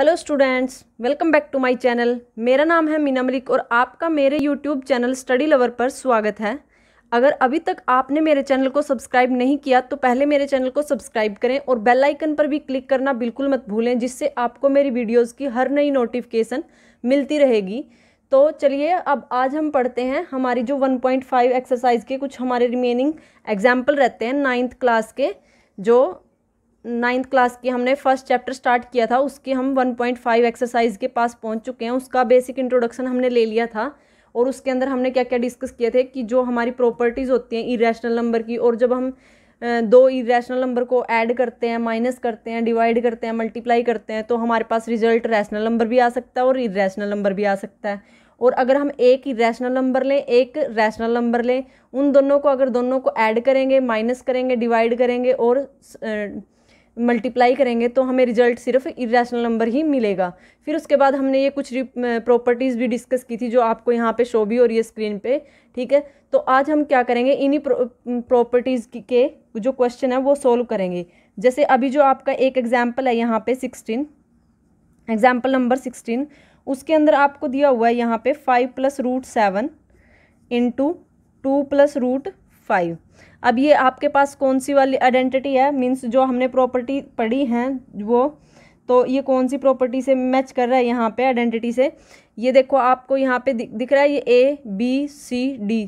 hello students welcome back to my channel मेरा नाम है मीना मलिक और आपका मेरे यूट्यूब चैनल स्टडी लवर पर स्वागत है अगर अभी तक आपने मेरे चैनल को सब्सक्राइब नहीं किया तो पहले मेरे चैनल को सब्सक्राइब करें और बेल आइकन पर भी क्लिक करना बिल्कुल मत भूलें जिससे आपको मेरी वीडियोज़ की हर नई नोटिफिकेशन मिलती रहेगी तो चलिए अब आज हम पढ़ते हैं हमारी जो वन एक्सरसाइज के कुछ हमारे रिमेनिंग एग्जाम्पल रहते हैं नाइन्थ क्लास के जो नाइन्थ क्लास की हमने फर्स्ट चैप्टर स्टार्ट किया था उसके हम 1.5 एक्सरसाइज के पास पहुंच चुके हैं उसका बेसिक इंट्रोडक्शन हमने ले लिया था और उसके अंदर हमने क्या क्या डिस्कस किए थे कि जो हमारी प्रॉपर्टीज़ होती हैं इरेशनल नंबर की और जब हम दो इरेशनल नंबर को ऐड करते हैं माइनस करते हैं डिवाइड करते हैं मल्टीप्लाई करते हैं तो हमारे पास रिजल्ट रैशनल नंबर भी आ सकता है और इरेशनल नंबर भी आ सकता है और अगर हम एक रैशनल नंबर लें एक रैशनल नंबर लें उन दोनों को अगर दोनों को ऐड करेंगे माइनस करेंगे डिवाइड करेंगे और मल्टीप्लाई करेंगे तो हमें रिजल्ट सिर्फ इरेशनल नंबर ही मिलेगा फिर उसके बाद हमने ये कुछ प्रॉपर्टीज़ भी डिस्कस की थी जो आपको यहाँ पे शो भी हो रही है स्क्रीन पे ठीक है तो आज हम क्या करेंगे इन्हीं प्रॉपर्टीज़ के जो क्वेश्चन है वो सोल्व करेंगे जैसे अभी जो आपका एक एग्जाम्पल है यहाँ पे सिक्सटीन एग्जाम्पल नंबर सिक्सटीन उसके अंदर आपको दिया हुआ है यहाँ पे five plus root seven into two plus root five अब ये आपके पास कौन सी वाली आइडेंटिटी है मीन्स जो हमने प्रॉपर्टी पढ़ी है वो तो ये कौन सी प्रॉपर्टी से मैच कर रहा है यहाँ पे आइडेंटिटी से ये देखो आपको यहाँ पे दिख, दिख रहा है ये ए बी सी डी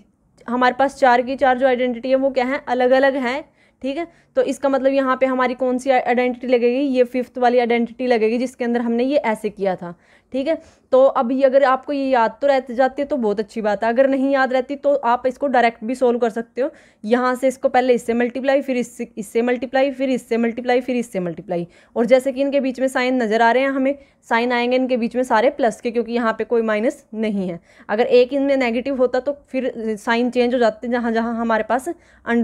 हमारे पास चार की चार जो आइडेंटिटी है वो क्या है अलग अलग हैं ठीक है तो इसका मतलब यहाँ पे हमारी कौन सी आइडेंटिटी लगेगी ये फिफ्थ वाली आइडेंटिटी लगेगी जिसके अंदर हमने ये ऐसे किया था ठीक है तो अभी अगर आपको ये याद तो रहती जाती है तो बहुत अच्छी बात है अगर नहीं याद रहती तो आप इसको डायरेक्ट भी सोल्व कर सकते हो यहाँ से इसको पहले इससे मल्टीप्लाई फिर इससे इससे मल्टीप्लाई फिर इससे मल्टीप्लाई फिर इससे मल्टीप्लाई और जैसे कि इनके बीच में साइन नज़र आ रहे हैं हमें साइन आएंगे इनके बीच में सारे प्लस के क्योंकि यहाँ पर कोई माइनस नहीं है अगर एक इनमें नेगेटिव होता तो फिर साइन चेंज हो जाते जहाँ जहाँ हमारे पास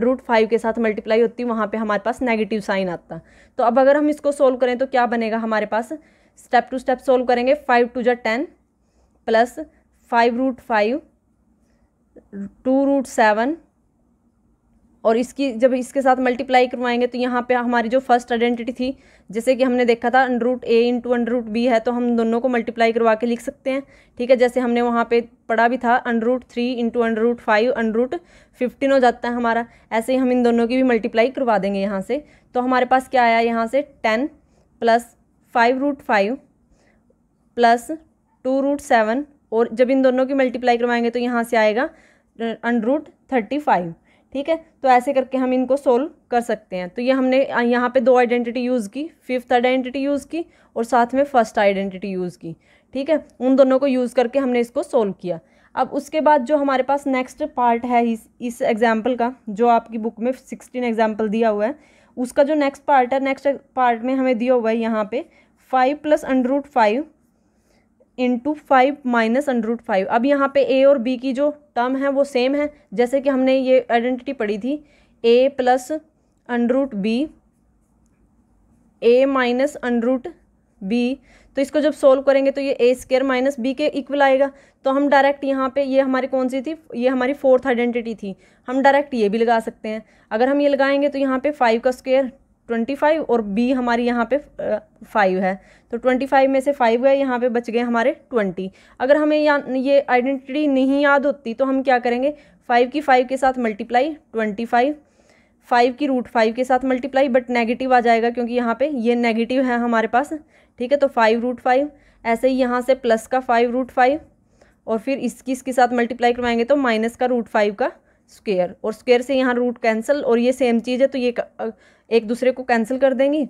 रूट फाइव के साथ मल्टीप्लाई होती वहाँ पर हमारे पास नेगेटिव साइन आता तो अब अगर हम इसको सोल्व करें तो क्या बनेगा हमारे पास स्टेप टू स्टेप सोल्व करेंगे फाइव टू जै ten plus five root five two root seven और इसकी जब इसके साथ मल्टीप्लाई करवाएंगे तो यहाँ पे हमारी जो फर्स्ट आइडेंटिटी थी जैसे कि हमने देखा था under root a into under root b है तो हम दोनों को मल्टीप्लाई करवा के लिख सकते हैं ठीक है जैसे हमने वहाँ पे पढ़ा भी था under root three into under root five under root fifteen हो जाता है हमारा ऐसे ही हम इन दोनों की भी मल्टीप्लाई करवा देंगे यहाँ से तो हमारे पास क्या आया यहाँ से ten plus five root five plus two root seven और जब इन दोनों की मल्टीप्लाई करवाएंगे तो यहाँ से आएगा रूट थर्टी फाइव ठीक है तो ऐसे करके हम इनको सोल्व कर सकते हैं तो ये हमने यहाँ पे दो आइडेंटिटी यूज़ की फिफ्थ आइडेंटिटी यूज़ की और साथ में फर्स्ट आइडेंटिटी यूज़ की ठीक है उन दोनों को यूज़ करके हमने इसको सोल्व किया अब उसके बाद जो हमारे पास नेक्स्ट पार्ट है इस इस एग्जाम्पल का जो आपकी बुक में सिक्सटीन एग्जाम्पल दिया हुआ है उसका जो नेक्स्ट पार्ट है नेक्स्ट पार्ट में हमें दिया हुआ है यहाँ पे five plus under root five into five minus under root five अब यहाँ पे ए और बी की जो टर्म है वो सेम है जैसे कि हमने ये आइडेंटिटी पढ़ी थी A plus under root B A minus under root B तो इसको जब सोल्व करेंगे तो ये ए स्केयर माइनस बी के इक्वल आएगा तो हम डायरेक्ट यहाँ पे ये हमारी कौन सी थी ये हमारी फोर्थ आइडेंटिटी थी हम डायरेक्ट ये भी लगा सकते हैं अगर हम ये लगाएंगे तो यहाँ पे फाइव का स्क्वेयर ट्वेंटी फाइव और बी हमारी यहाँ पे फाइव है तो ट्वेंटी फाइव में से फाइव है यहाँ पे बच गए हमारे ट्वेंटी अगर हमें या ये आइडेंटिटी नहीं याद होती तो हम क्या करेंगे फाइव की फाइव के साथ मल्टीप्लाई ट्वेंटी फाइव फाइव की रूट फाइव के साथ मल्टीप्लाई बट नेगेटिव आ जाएगा क्योंकि यहाँ पे ये नेगेटिव है हमारे पास ठीक है तो फाइव रूट फाइव ऐसे ही यहाँ से प्लस का फाइव रूट फाइव और फिर इसकी इसके साथ मल्टीप्लाई करवाएंगे तो माइनस का रूट फाइव का स्क्वेयर और स्क्वेयर से यहाँ रूट कैंसिल और ये सेम चीज़ है तो ये एक दूसरे को कैंसिल कर देंगी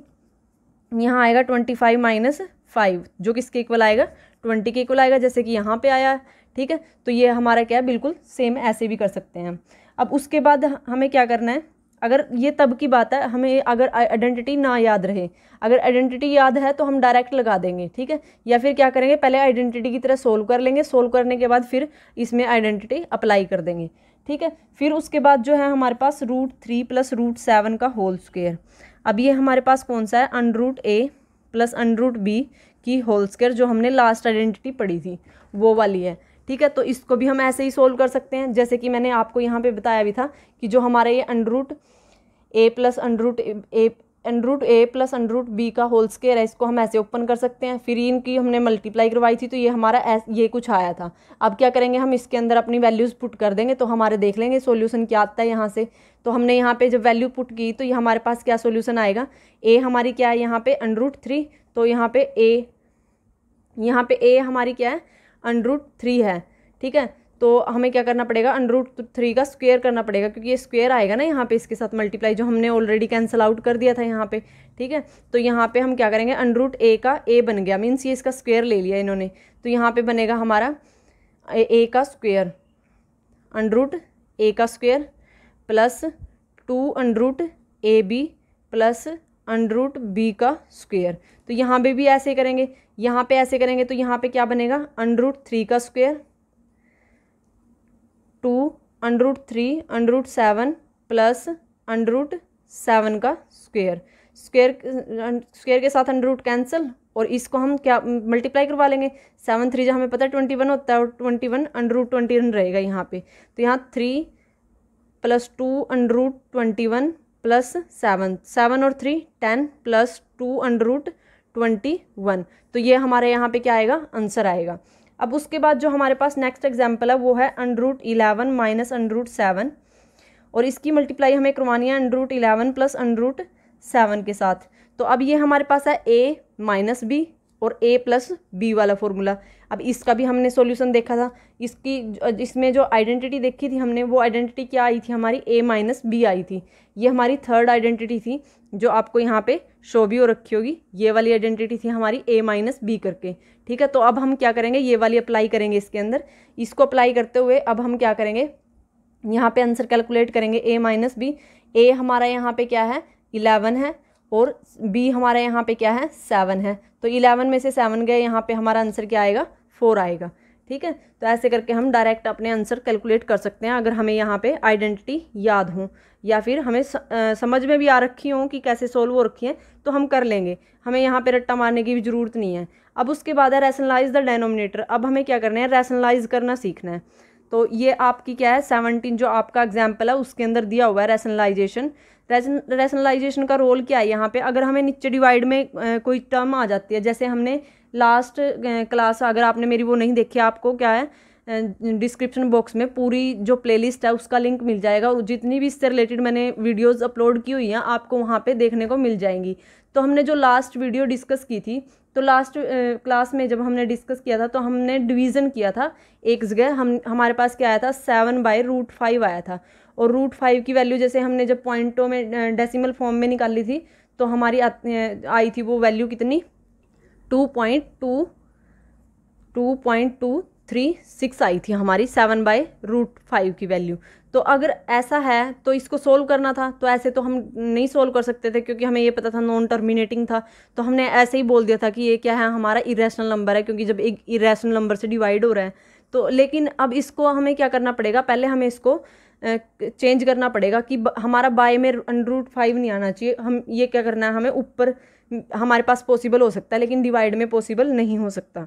यहाँ आएगा ट्वेंटी फाइव माइनस फाइव जो किसके इक्वल आएगा ट्वेंटी के इक्वल आएगा जैसे कि यहाँ पे आया ठीक है तो ये हमारा क्या है बिल्कुल सेम ऐसे भी कर सकते हैं अब उसके बाद हमें क्या करना है अगर ये तब की बात है हमें अगर आइडेंटिटी ना याद रहे अगर आइडेंटिटी याद है तो हम डायरेक्ट लगा देंगे ठीक है या फिर क्या करेंगे पहले आइडेंटिटी की तरह सोल्व कर लेंगे सोल्व करने के बाद फिर इसमें आइडेंटिटी अप्लाई कर देंगे ठीक है फिर उसके बाद जो है हमारे पास root three plus root seven का होल स्क्वेयर अब ये हमारे पास कौन सा है under root A plus under root B की होल स्क्वेयर जो हमने लास्ट आइडेंटिटी पढ़ी थी वो वाली है ठीक है तो इसको भी हम ऐसे ही सोल्व कर सकते हैं जैसे कि मैंने आपको यहाँ पे बताया भी था कि जो हमारा ये under root A plus under root A under root A plus under root B का होल स्केयर है इसको हम ऐसे ओपन कर सकते हैं फिर इनकी हमने मल्टीप्लाई करवाई थी तो ये हमारा एस ये कुछ आया था अब क्या करेंगे हम इसके अंदर अपनी वैल्यूज़ पुट कर देंगे तो हमारे देख लेंगे सोल्यूसन क्या आता है यहाँ से तो हमने यहाँ पे जब वैल्यू पुट की तो ये हमारे पास क्या सोल्यूसन आएगा ए हमारी क्या है यहाँ पे अनरूट थ्री तो यहाँ पे ए यहाँ पे ए हमारी क्या है अनरूट थ्री है ठीक है तो हमें क्या करना पड़ेगा अंडर रूट थ्री का स्क्वेयर करना पड़ेगा क्योंकि ये स्क्वेयर आएगा ना यहाँ पे इसके साथ मल्टीप्लाई जो हमने ऑलरेडी कैंसिल आउट कर दिया था यहाँ पे ठीक है तो यहाँ पे हम क्या करेंगे अंडर रूट ए का ए बन गया मीन्स ये इसका स्क्वेयर ले लिया इन्होंने तो यहाँ पे बनेगा हमारा ए, का स्क्वेयर अंडर रूट ए का square plus two under root A B plus under root B का स्क्वेयर तो यहाँ पे भी ऐसे करेंगे यहाँ पे ऐसे करेंगे तो यहाँ पे क्या बनेगा अंडर रूट थ्री का square two under root three under root seven plus under root seven का स्क्वेयर स्क्वेयर स्क्वेयर के साथ अंडर रूट कैंसिल और इसको हम क्या मल्टीप्लाई करवा लेंगे सेवन थ्री जो हमें पता है ट्वेंटी वन होता है और twenty one under root twenty one रहेगा यहाँ पे तो यहाँ three plus two under root twenty one plus seven seven और three ten plus two under root twenty one तो ये हमारे यहाँ पे क्या आएगा आंसर आएगा अब उसके बाद जो हमारे पास नेक्स्ट एग्जाम्पल है वो है under root eleven minus root seven और इसकी मल्टीप्लाई हमें करवानी है under root eleven plus root seven के साथ तो अब ये हमारे पास है ए माइनस बी और ए प्लस बी वाला फॉर्मूला अब इसका भी हमने सॉल्यूशन देखा था इसकी इसमें जो आइडेंटिटी देखी थी हमने वो आइडेंटिटी क्या आई थी हमारी ए माइनस बी आई थी ये हमारी थर्ड आइडेंटिटी थी जो आपको यहाँ पे शो भी हो रखी होगी ये वाली आइडेंटिटी थी हमारी ए माइनस बी करके ठीक है तो अब हम क्या करेंगे ये वाली अप्लाई करेंगे इसके अंदर इसको अप्लाई करते हुए अब हम क्या करेंगे यहाँ पर आंसर कैलकुलेट करेंगे ए माइनस बी ए हमारा यहाँ पर क्या है इलेवन है और बी हमारे यहाँ पे क्या है सेवन है तो इलेवन में से सेवन गए यहाँ पे हमारा आंसर क्या आएगा फोर आएगा ठीक है तो ऐसे करके हम डायरेक्ट अपने आंसर कैलकुलेट कर सकते हैं अगर हमें यहाँ पे आइडेंटिटी याद हो या फिर हमें स, आ, समझ में भी आ रखी हो कि कैसे सोल्व हो रखी है तो हम कर लेंगे हमें यहाँ पे रट्टा मारने की भी ज़रूरत नहीं है अब उसके बाद है रैशनलाइज द डेनोमिनेटर अब हमें क्या करना है रैशनलाइज करना सीखना है तो ये आपकी क्या है सेवनटीन जो आपका एग्जाम्पल है उसके अंदर दिया हुआ है रैशनलाइजेशन रैशनलाइजेशन का रोल क्या है यहाँ पे अगर हमें नीचे डिवाइड में कोई टर्म आ जाती है जैसे हमने लास्ट क्लास अगर आपने मेरी वो नहीं देखी आपको क्या है डिस्क्रिप्शन बॉक्स में पूरी जो प्लेलिस्ट है उसका लिंक मिल जाएगा और जितनी भी इससे रिलेटेड मैंने वीडियोस अपलोड की हुई हैं आपको वहाँ पे देखने को मिल जाएंगी तो हमने जो लास्ट वीडियो डिस्कस की थी तो लास्ट क्लास में जब हमने डिस्कस किया था तो हमने डिवीज़न किया था एक जगह हम हमारे पास क्या आया था सेवन बाई रूट फाइव आया था और रूट फाइव की वैल्यू जैसे हमने जब पॉइंटों में डेसिमल फॉर्म में निकाली थी तो हमारी आई थी वो वैल्यू कितनी two point two two point two three six आई थी हमारी सेवन बाई रूट फाइव की वैल्यू तो अगर ऐसा है तो इसको सोल्व करना था तो ऐसे तो हम नहीं सोल्व कर सकते थे क्योंकि हमें ये पता था नॉन टर्मिनेटिंग था तो हमने ऐसे ही बोल दिया था कि ये क्या है हमारा इरेशनल नंबर है क्योंकि जब एक इरेशनल नंबर से डिवाइड हो रहा है तो लेकिन अब इसको हमें क्या करना पड़ेगा पहले हमें इसको चेंज करना पड़ेगा कि हमारा बाय में अंडरूट फाइव नहीं आना चाहिए हम ये क्या करना है हमें ऊपर हमारे पास पॉसिबल हो सकता है लेकिन डिवाइड में पॉसिबल नहीं हो सकता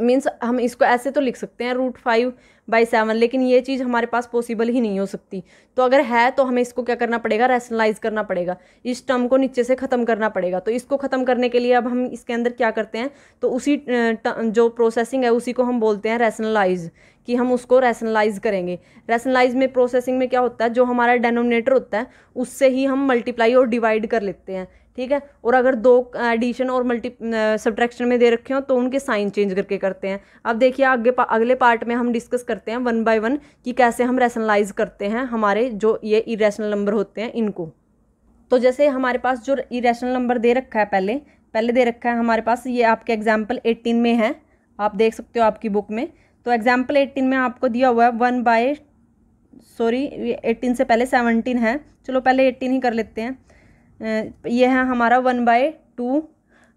मीन्स हम इसको ऐसे तो लिख सकते हैं रूट फाइव बाई सेवन लेकिन ये चीज़ हमारे पास पॉसिबल ही नहीं हो सकती तो अगर है तो हमें इसको क्या करना पड़ेगा रैशनलाइज करना पड़ेगा इस टर्म को नीचे से ख़त्म करना पड़ेगा तो इसको ख़त्म करने के लिए अब हम इसके अंदर क्या करते हैं तो उसी जो प्रोसेसिंग है उसी को हम बोलते हैं रैशनलाइज कि हम उसको रैशनलाइज करेंगे रैशनलाइज में प्रोसेसिंग में क्या होता है जो हमारा डेनोमिनेटर होता है उससे ही हम मल्टीप्लाई और डिवाइड कर लेते हैं ठीक है और अगर दो एडिशन और मल्टी सब्ट्रैक्शन में दे रखे हों तो उनके साइन चेंज करके करते हैं अब देखिए आगे पा, अगले पार्ट में हम डिस्कस करते हैं वन बाय वन कि कैसे हम रैशनलाइज करते हैं हमारे जो ये इरेशनल नंबर होते हैं इनको तो जैसे हमारे पास जो इरेशनल नंबर दे रखा है पहले पहले दे रखा है हमारे पास ये आपके एग्जाम्पल एट्टीन में है आप देख सकते हो आपकी बुक में तो एग्जाम्पल एट्टीन में आपको दिया हुआ है वन बाय सॉरी एट्टीन से पहले सेवनटीन है चलो पहले एट्टीन ही कर लेते हैं ये है हमारा one by two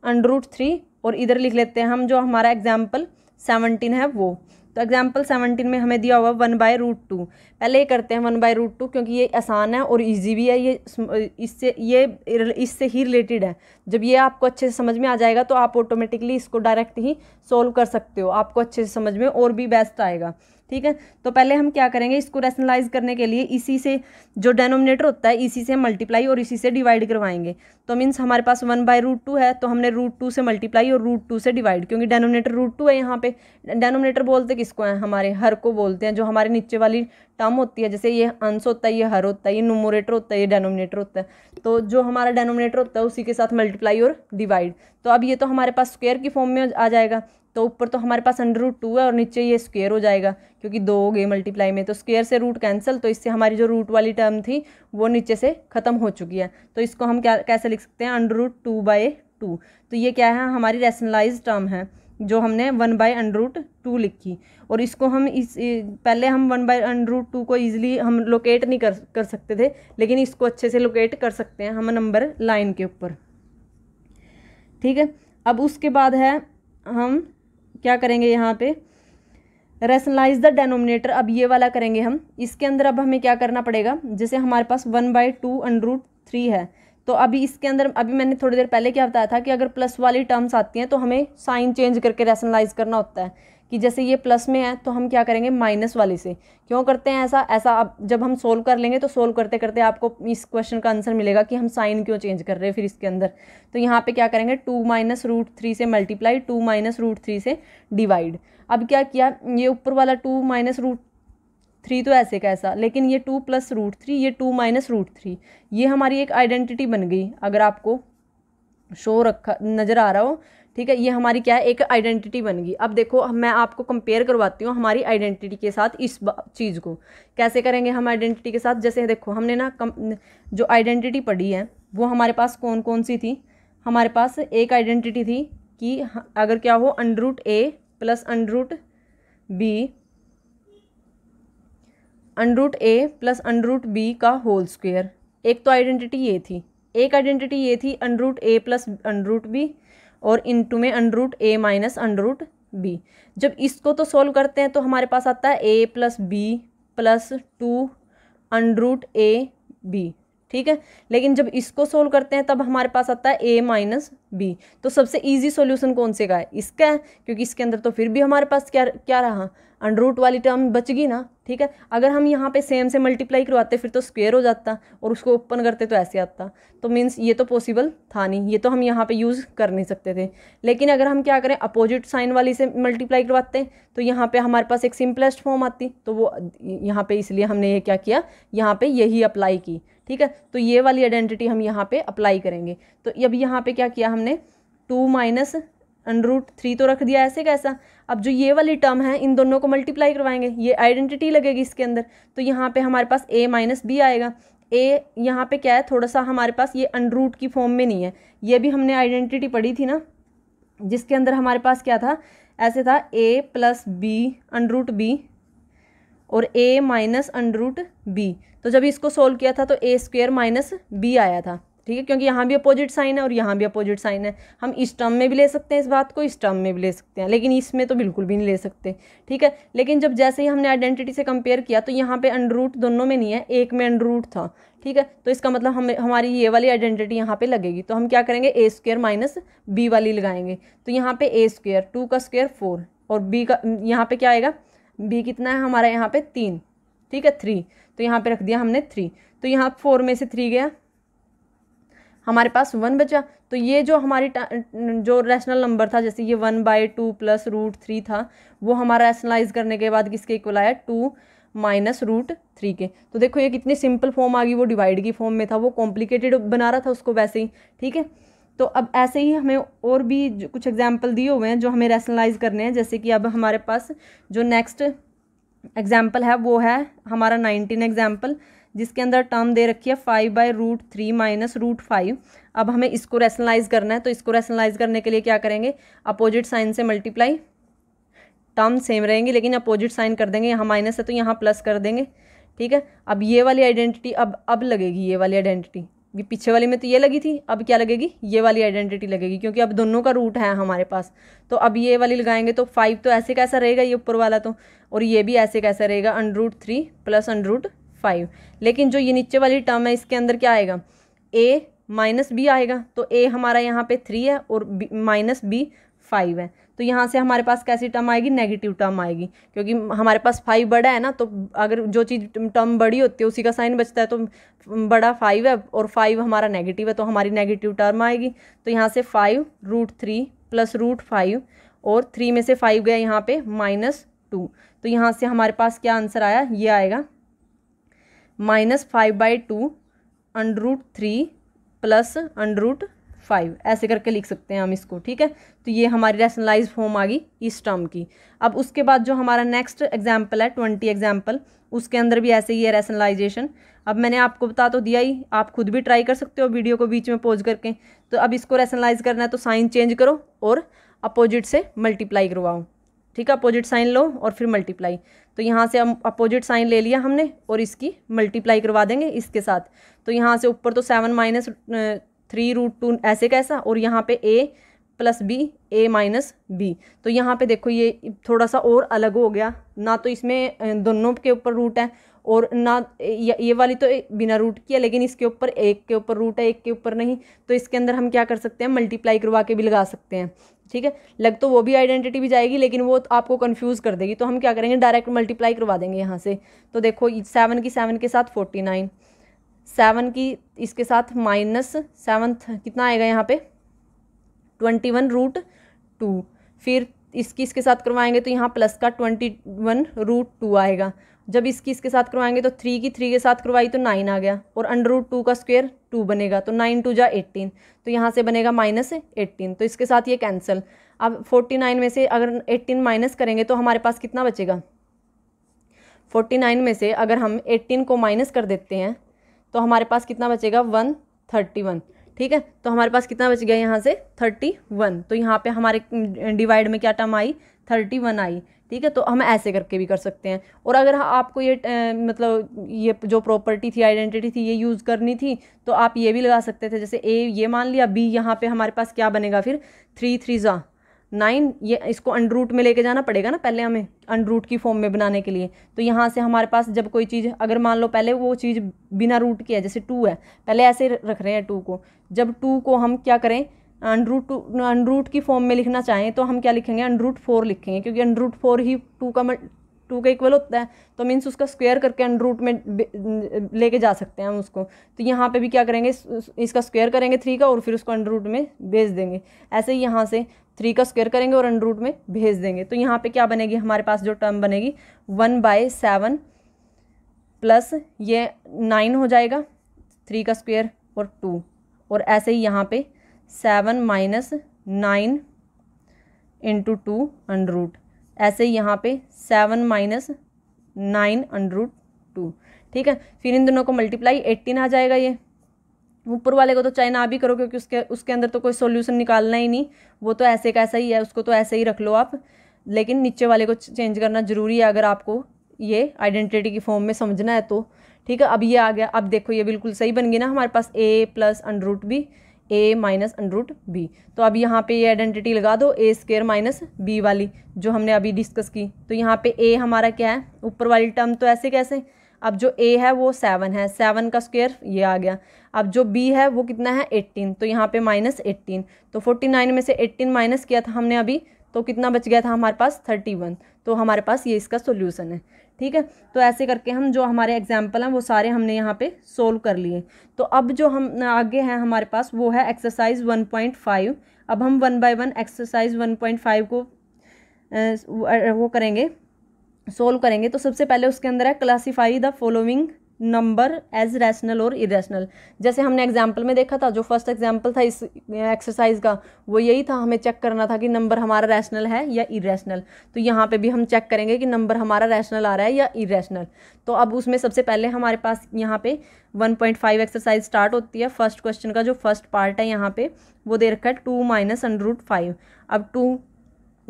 under root three और इधर लिख लेते हैं हम जो हमारा एग्जाम्पल सेवनटीन है वो तो एग्जाम्पल सेवनटीन में हमें दिया हुआ वन बाय रूट टू पहले ये करते हैं वन बाय रूट टू क्योंकि ये आसान है और इजी भी है ये इससे ये इससे ही रिलेटेड है जब ये आपको अच्छे से समझ में आ जाएगा तो आप ऑटोमेटिकली इसको डायरेक्ट ही सॉल्व कर सकते हो आपको अच्छे से समझ में और भी बेस्ट आएगा ठीक है तो पहले हम क्या करेंगे इसको रैशनलाइज करने के लिए इसी से जो डेनोमिनेटर होता है इसी से मल्टीप्लाई और इसी से डिवाइड करवाएंगे तो मीन्स हमारे पास वन बाय रूट टू है तो हमने रूट टू से मल्टीप्लाई और रूट टू से डिवाइड क्योंकि डेनोमिनेटर रूट टू है यहाँ पे डेनोमिनेटर बोलते किसको हैं हमारे हर को बोलते हैं जो हमारे नीचे वाली टर्म होती है जैसे ये अंश होता है ये हर होता है ये नोमोरेटर होता है ये डेनोमिनेटर होता है तो जो हमारा डेनोमिनेटर होता है उसी के साथ मल्टीप्लाई और डिवाइड तो अब ये तो हमारे पास स्क्वेयर की फॉर्म में आ जाएगा तो ऊपर तो हमारे पास अंडर रूट टू है और नीचे ये स्क्वेयर हो जाएगा क्योंकि दो हो गए मल्टीप्लाई में तो स्क्वेयर से रूट कैंसिल तो इससे हमारी जो रूट वाली टर्म थी वो नीचे से ख़त्म हो चुकी है तो इसको हम क्या कैसे लिख सकते हैं under root two by two तो ये क्या है हमारी रेशनलाइज टर्म है जो हमने one by under root two लिखी और इसको हम इस पहले हम वन बाई रूट टू को ईजिली हम लोकेट नहीं कर कर सकते थे लेकिन इसको अच्छे से लोकेट कर सकते हैं हम नंबर लाइन के ऊपर ठीक है अब उसके बाद है हम क्या करेंगे यहाँ पे रेशनलाइज द डेनोमिनेटर अब ये वाला करेंगे हम इसके अंदर अब हमें क्या करना पड़ेगा जैसे हमारे पास one by two under root three है तो अभी इसके अंदर अभी मैंने थोड़ी देर पहले क्या बताया था कि अगर प्लस वाली टर्म्स आती हैं तो हमें साइन चेंज करके रेशनलाइज करना होता है कि जैसे ये प्लस में है तो हम क्या करेंगे माइनस वाले से क्यों करते हैं ऐसा ऐसा अब जब हम सोल्व कर लेंगे तो सोल्व करते करते आपको इस क्वेश्चन का आंसर मिलेगा कि हम साइन क्यों चेंज कर रहे हैं फिर इसके अंदर तो यहाँ पे क्या करेंगे टू माइनस रूट थ्री से multiply two minus root three से डिवाइड अब क्या किया ये ऊपर वाला टू माइनस रूट थ्री तो ऐसे कैसा लेकिन ये टू प्लस रूट थ्री ये टू माइनस रूट थ्री ये हमारी एक आइडेंटिटी बन गई अगर आपको शो रखा नज़र आ रहा हो ठीक है ये हमारी क्या है एक आइडेंटिटी बन गई अब देखो मैं आपको कंपेयर करवाती हूँ हमारी आइडेंटिटी के साथ इस चीज़ को कैसे करेंगे हम आइडेंटिटी के साथ जैसे देखो हमने ना कम जो आइडेंटिटी पढ़ी है वो हमारे पास कौन कौन सी थी हमारे पास एक आइडेंटिटी थी कि अगर क्या हो root A plus root B root A plus root B का होल स्क्वेयर एक तो आइडेंटिटी ये थी एक आइडेंटिटी ये थी root A plus under root B और इन टू में under root A minus under root B जब इसको तो सॉल्व करते हैं तो हमारे पास आता है A plus B plus two under root A B ठीक है लेकिन जब इसको सोल्व करते हैं तब हमारे पास आता है ए माइनस बी तो सबसे इजी सॉल्यूशन कौन से का है इसका है क्योंकि इसके अंदर तो फिर भी हमारे पास क्या क्या रहा अंडर रूट वाली टर्म बच गई ना ठीक है अगर हम यहाँ पे सेम से मल्टीप्लाई करवाते फिर तो स्क्वेयर हो जाता और उसको ओपन करते तो ऐसे आता तो मीन्स ये तो पॉसिबल था नहीं ये तो हम यहाँ पे यूज़ कर नहीं सकते थे लेकिन अगर हम क्या करें अपोजिट साइन वाली से मल्टीप्लाई करवाते तो यहाँ पे हमारे पास एक सिंपलेस्ट फॉर्म आती तो वो यहाँ पर इसलिए हमने ये क्या किया यहाँ पर यही अप्लाई की ठीक है तो ये वाली आइडेंटिटी हम यहाँ पर अप्लाई करेंगे तो अब यहाँ पर क्या किया हमने two minus under root three तो रख दिया ऐसे कैसा अब जो ये वाली टर्म है इन दोनों को मल्टीप्लाई करवाएंगे ये आइडेंटिटी लगेगी इसके अंदर तो यहाँ पे हमारे पास ए माइनस बी आएगा ए यहाँ पे क्या है थोड़ा सा हमारे पास ये अनरूट की फॉर्म में नहीं है ये भी हमने आइडेंटिटी पढ़ी थी ना जिसके अंदर हमारे पास क्या था ऐसे था A plus B under root B और ए माइनस अनरूट बी तो जब इसको सोल्व किया था तो ए स्क्वेयर माइनस बी आया था ठीक है क्योंकि यहाँ भी अपोजिट साइन है और यहाँ भी अपोजिट साइन है हम इस टर्म में भी ले सकते हैं इस बात को इस टर्म में भी ले सकते हैं लेकिन इसमें तो बिल्कुल भी नहीं ले सकते ठीक है लेकिन जब जैसे ही हमने आइडेंटिटी से कंपेयर किया तो यहाँ पे अंडर दोनों में नहीं है एक में अंडर था ठीक है तो इसका मतलब हम हमारी ये वाली आइडेंटिटी यहाँ पे लगेगी तो हम क्या करेंगे ए स्क्वेयर माइनस बी वाली लगाएंगे तो यहाँ पे ए स्क्वेयर टू का स्क्वेयर फोर और बी का यहाँ पे क्या आएगा बी कितना है हमारा यहाँ पे तीन ठीक है थ्री तो यहाँ पे रख दिया हमने थ्री तो यहाँ फोर में से थ्री गया हमारे पास वन बचा तो ये जो हमारी जो रैशनल नंबर था जैसे ये one by two plus root three था वो हमारा रैशनलाइज करने के बाद किसके इक्वल आया टू माइनस रूट थ्री के तो देखो ये कितनी सिंपल फॉर्म आ गई वो डिवाइड की फॉर्म में था वो कॉम्प्लिकेटेड बना रहा था उसको वैसे ही ठीक है तो अब ऐसे ही हमें और भी कुछ एग्जाम्पल दिए हुए हैं जो हमें रैशनलाइज करने हैं जैसे कि अब हमारे पास जो नेक्स्ट एग्जाम्पल है वो है हमारा नाइनटीन एग्जाम्पल जिसके अंदर टर्म दे रखी है five by root three minus root five अब हमें इसको रैशनलाइज करना है तो इसको रैशनलाइज करने के लिए क्या करेंगे अपोजिट साइन से मल्टीप्लाई टर्म सेम रहेंगे लेकिन अपोजिट साइन कर देंगे यहाँ माइनस है तो यहाँ प्लस कर देंगे ठीक है अब ये वाली आइडेंटिटी अब अब लगेगी ये वाली आइडेंटिटी ये पीछे वाली में तो ये लगी थी अब क्या लगेगी ये वाली आइडेंटिटी लगेगी क्योंकि अब दोनों का रूट है हमारे पास तो अब ये वाली लगाएंगे तो फाइव तो ऐसे कैसा रहेगा ये ऊपर वाला तो और ये भी ऐसे कैसा रहेगा root three plus root five लेकिन जो ये नीचे वाली टर्म है इसके अंदर क्या आएगा ए माइनस बी आएगा तो ए हमारा यहाँ पे थ्री है और माइनस बी फाइव है तो यहाँ से हमारे पास कैसी टर्म आएगी नेगेटिव टर्म आएगी क्योंकि हमारे पास फाइव बड़ा है ना तो अगर जो चीज़ टर्म बड़ी होती है उसी का साइन बचता है तो बड़ा फाइव है और फाइव हमारा नेगेटिव है तो हमारी नेगेटिव टर्म आएगी तो यहाँ से five root three plus root five और थ्री में से फाइव गया यहाँ पे माइनस टू तो यहाँ से हमारे पास क्या आंसर आया ये आएगा minus five by two under root three plus under root five ऐसे करके लिख सकते हैं हम इसको ठीक है तो ये हमारी रैशनलाइज फॉर्म आ गई इस टर्म की अब उसके बाद जो हमारा नेक्स्ट एग्जाम्पल है ट्वेंटी एग्जाम्पल उसके अंदर भी ऐसे ही है रैशनलाइजेशन अब मैंने आपको बता तो दिया ही आप खुद भी ट्राई कर सकते हो वीडियो को बीच में पोज करके तो अब इसको रैशनलाइज करना है तो साइन चेंज करो और अपोजिट से मल्टीप्लाई करवाओ ठीक है अपोजिट साइन लो और फिर मल्टीप्लाई तो यहाँ से हम अपोजिट साइन ले लिया हमने और इसकी मल्टीप्लाई करवा देंगे इसके साथ तो यहाँ से ऊपर तो seven minus three root two ऐसे कैसा और यहाँ पे A plus B A minus B तो यहाँ पे देखो ये थोड़ा सा और अलग हो गया ना तो इसमें दोनों के ऊपर रूट है और ना ये वाली तो बिना रूट की है लेकिन इसके ऊपर एक के ऊपर रूट है एक के ऊपर नहीं तो इसके अंदर हम क्या कर सकते हैं मल्टीप्लाई करवा के भी लगा सकते हैं ठीक है लग तो वो भी आइडेंटिटी भी जाएगी लेकिन वो आपको कन्फ्यूज़ कर देगी तो हम क्या करेंगे डायरेक्ट मल्टीप्लाई करवा देंगे यहाँ से तो देखो सेवन की सेवन के साथ फोर्टी नाइन सेवन की इसके साथ माइनस सेवन कितना आएगा यहाँ पे ट्वेंटी वन रूट टू फिर इसकी इसके साथ करवाएंगे तो यहाँ प्लस का ट्वेंटी वन रूट टू आएगा जब इसकी इसके साथ करवाएंगे तो थ्री की थ्री के साथ करवाई तो नाइन आ गया और अंडर रूट टू का स्क्वेयर टू बनेगा तो नाइन टू जा एट्टीन तो यहाँ से बनेगा माइनस एट्टीन तो इसके साथ ये कैंसिल अब फोर्टी नाइन में से अगर एट्टीन माइनस करेंगे तो हमारे पास कितना बचेगा फोर्टी नाइन में से अगर हम एट्टीन को माइनस कर देते हैं तो हमारे पास कितना बचेगा वन थर्टी वन ठीक है तो हमारे पास कितना बच गया यहाँ से थर्टी वन तो यहाँ पे हमारे डिवाइड में क्या टर्म आई थर्टी वन आई ठीक है तो हम ऐसे करके भी कर सकते हैं और अगर आपको ये मतलब ये जो प्रॉपर्टी थी आइडेंटिटी थी ये यूज़ करनी थी तो आप ये भी लगा सकते थे जैसे ए ये मान लिया बी यहाँ पे हमारे पास क्या बनेगा फिर थ्री थ्री ज़ा नाइन ये इसको अनरूट में लेके जाना पड़ेगा ना पहले हमें अनरूट की फॉर्म में बनाने के लिए तो यहाँ से हमारे पास जब कोई चीज़ अगर मान लो पहले वो चीज़ बिना रूट की है जैसे टू है पहले ऐसे रख रहे हैं टू को जब टू को हम क्या करें अनरूट टू अनरूट की फॉर्म में लिखना चाहें तो हम क्या लिखेंगे अनरूट फोर लिखेंगे क्योंकि अनरूट फोर ही टू का टू का इक्वल होता है तो मीन्स उसका स्क्वेयर करके अन रूट में लेके जा सकते हैं हम उसको तो यहाँ पे भी क्या करेंगे इसका स्क्वेयर करेंगे थ्री का और फिर उसको अनरूट रूट में भेज देंगे ऐसे ही यहाँ से थ्री का स्क्वेयर करेंगे और अनरूट रूट में भेज देंगे तो यहाँ पे क्या बनेगी हमारे पास जो टर्म बनेगी वन बाय सेवन प्लस ये नाइन हो जाएगा थ्री का स्क्वेयर और टू और ऐसे ही यहाँ पर seven minus nine into two under root ऐसे यहाँ पे seven minus nine under root two ठीक है फिर इन दोनों को मल्टीप्लाई एट्टीन आ जाएगा ये ऊपर वाले को तो चाहे ना भी करो क्योंकि उसके उसके अंदर तो कोई सोल्यूशन निकालना ही नहीं वो तो ऐसे का ऐसा ही है उसको तो ऐसे ही रख लो आप लेकिन नीचे वाले को चेंज करना ज़रूरी है अगर आपको ये आइडेंटिटी की फॉर्म में समझना है तो ठीक है अब ये आ गया अब देखो ये बिल्कुल सही बन गई ना हमारे पास ए प्लस अंडर रूट भी ए माइनस अंडरूट बी तो अब यहाँ पे ये आइडेंटिटी लगा दो ए स्केयर माइनस बी वाली जो हमने अभी डिस्कस की तो यहाँ पे ए हमारा क्या है ऊपर वाली टर्म तो ऐसे कैसे अब जो ए है वो सेवन है सेवन का स्क्वेयर ये आ गया अब जो बी है वो कितना है एट्टीन तो यहाँ पे माइनस एट्टीन तो फोर्टी नाइन में से एट्टीन माइनस किया था हमने अभी तो कितना बच गया था हमारे पास थर्टी वन तो हमारे पास ये इसका सोल्यूसन है ठीक है तो ऐसे करके हम जो हमारे एग्जाम्पल हैं वो सारे हमने यहाँ पे सोल्व कर लिए तो अब जो हम आगे हैं हमारे पास वो है एक्सरसाइज वन पॉइंट फाइव अब हम one by one exercise one point five को वो करेंगे सोल्व करेंगे तो सबसे पहले उसके अंदर है classify the following number as rational और इरेशनल जैसे हमने एग्जाम्पल में देखा था जो फर्स्ट एग्जाम्पल था इस एक्सरसाइज का वो यही था हमें चेक करना था कि नंबर हमारा रैशनल है या इरेशनल तो यहाँ पे भी हम चेक करेंगे कि नंबर हमारा रैशनल आ रहा है या इरेशनल तो अब उसमें सबसे पहले हमारे पास यहाँ पे 1.5 एक्सरसाइज स्टार्ट होती है फर्स्ट क्वेश्चन का जो फर्स्ट पार्ट है यहाँ पे वो दे रखा है टू माइनस रूट फाइव अब टू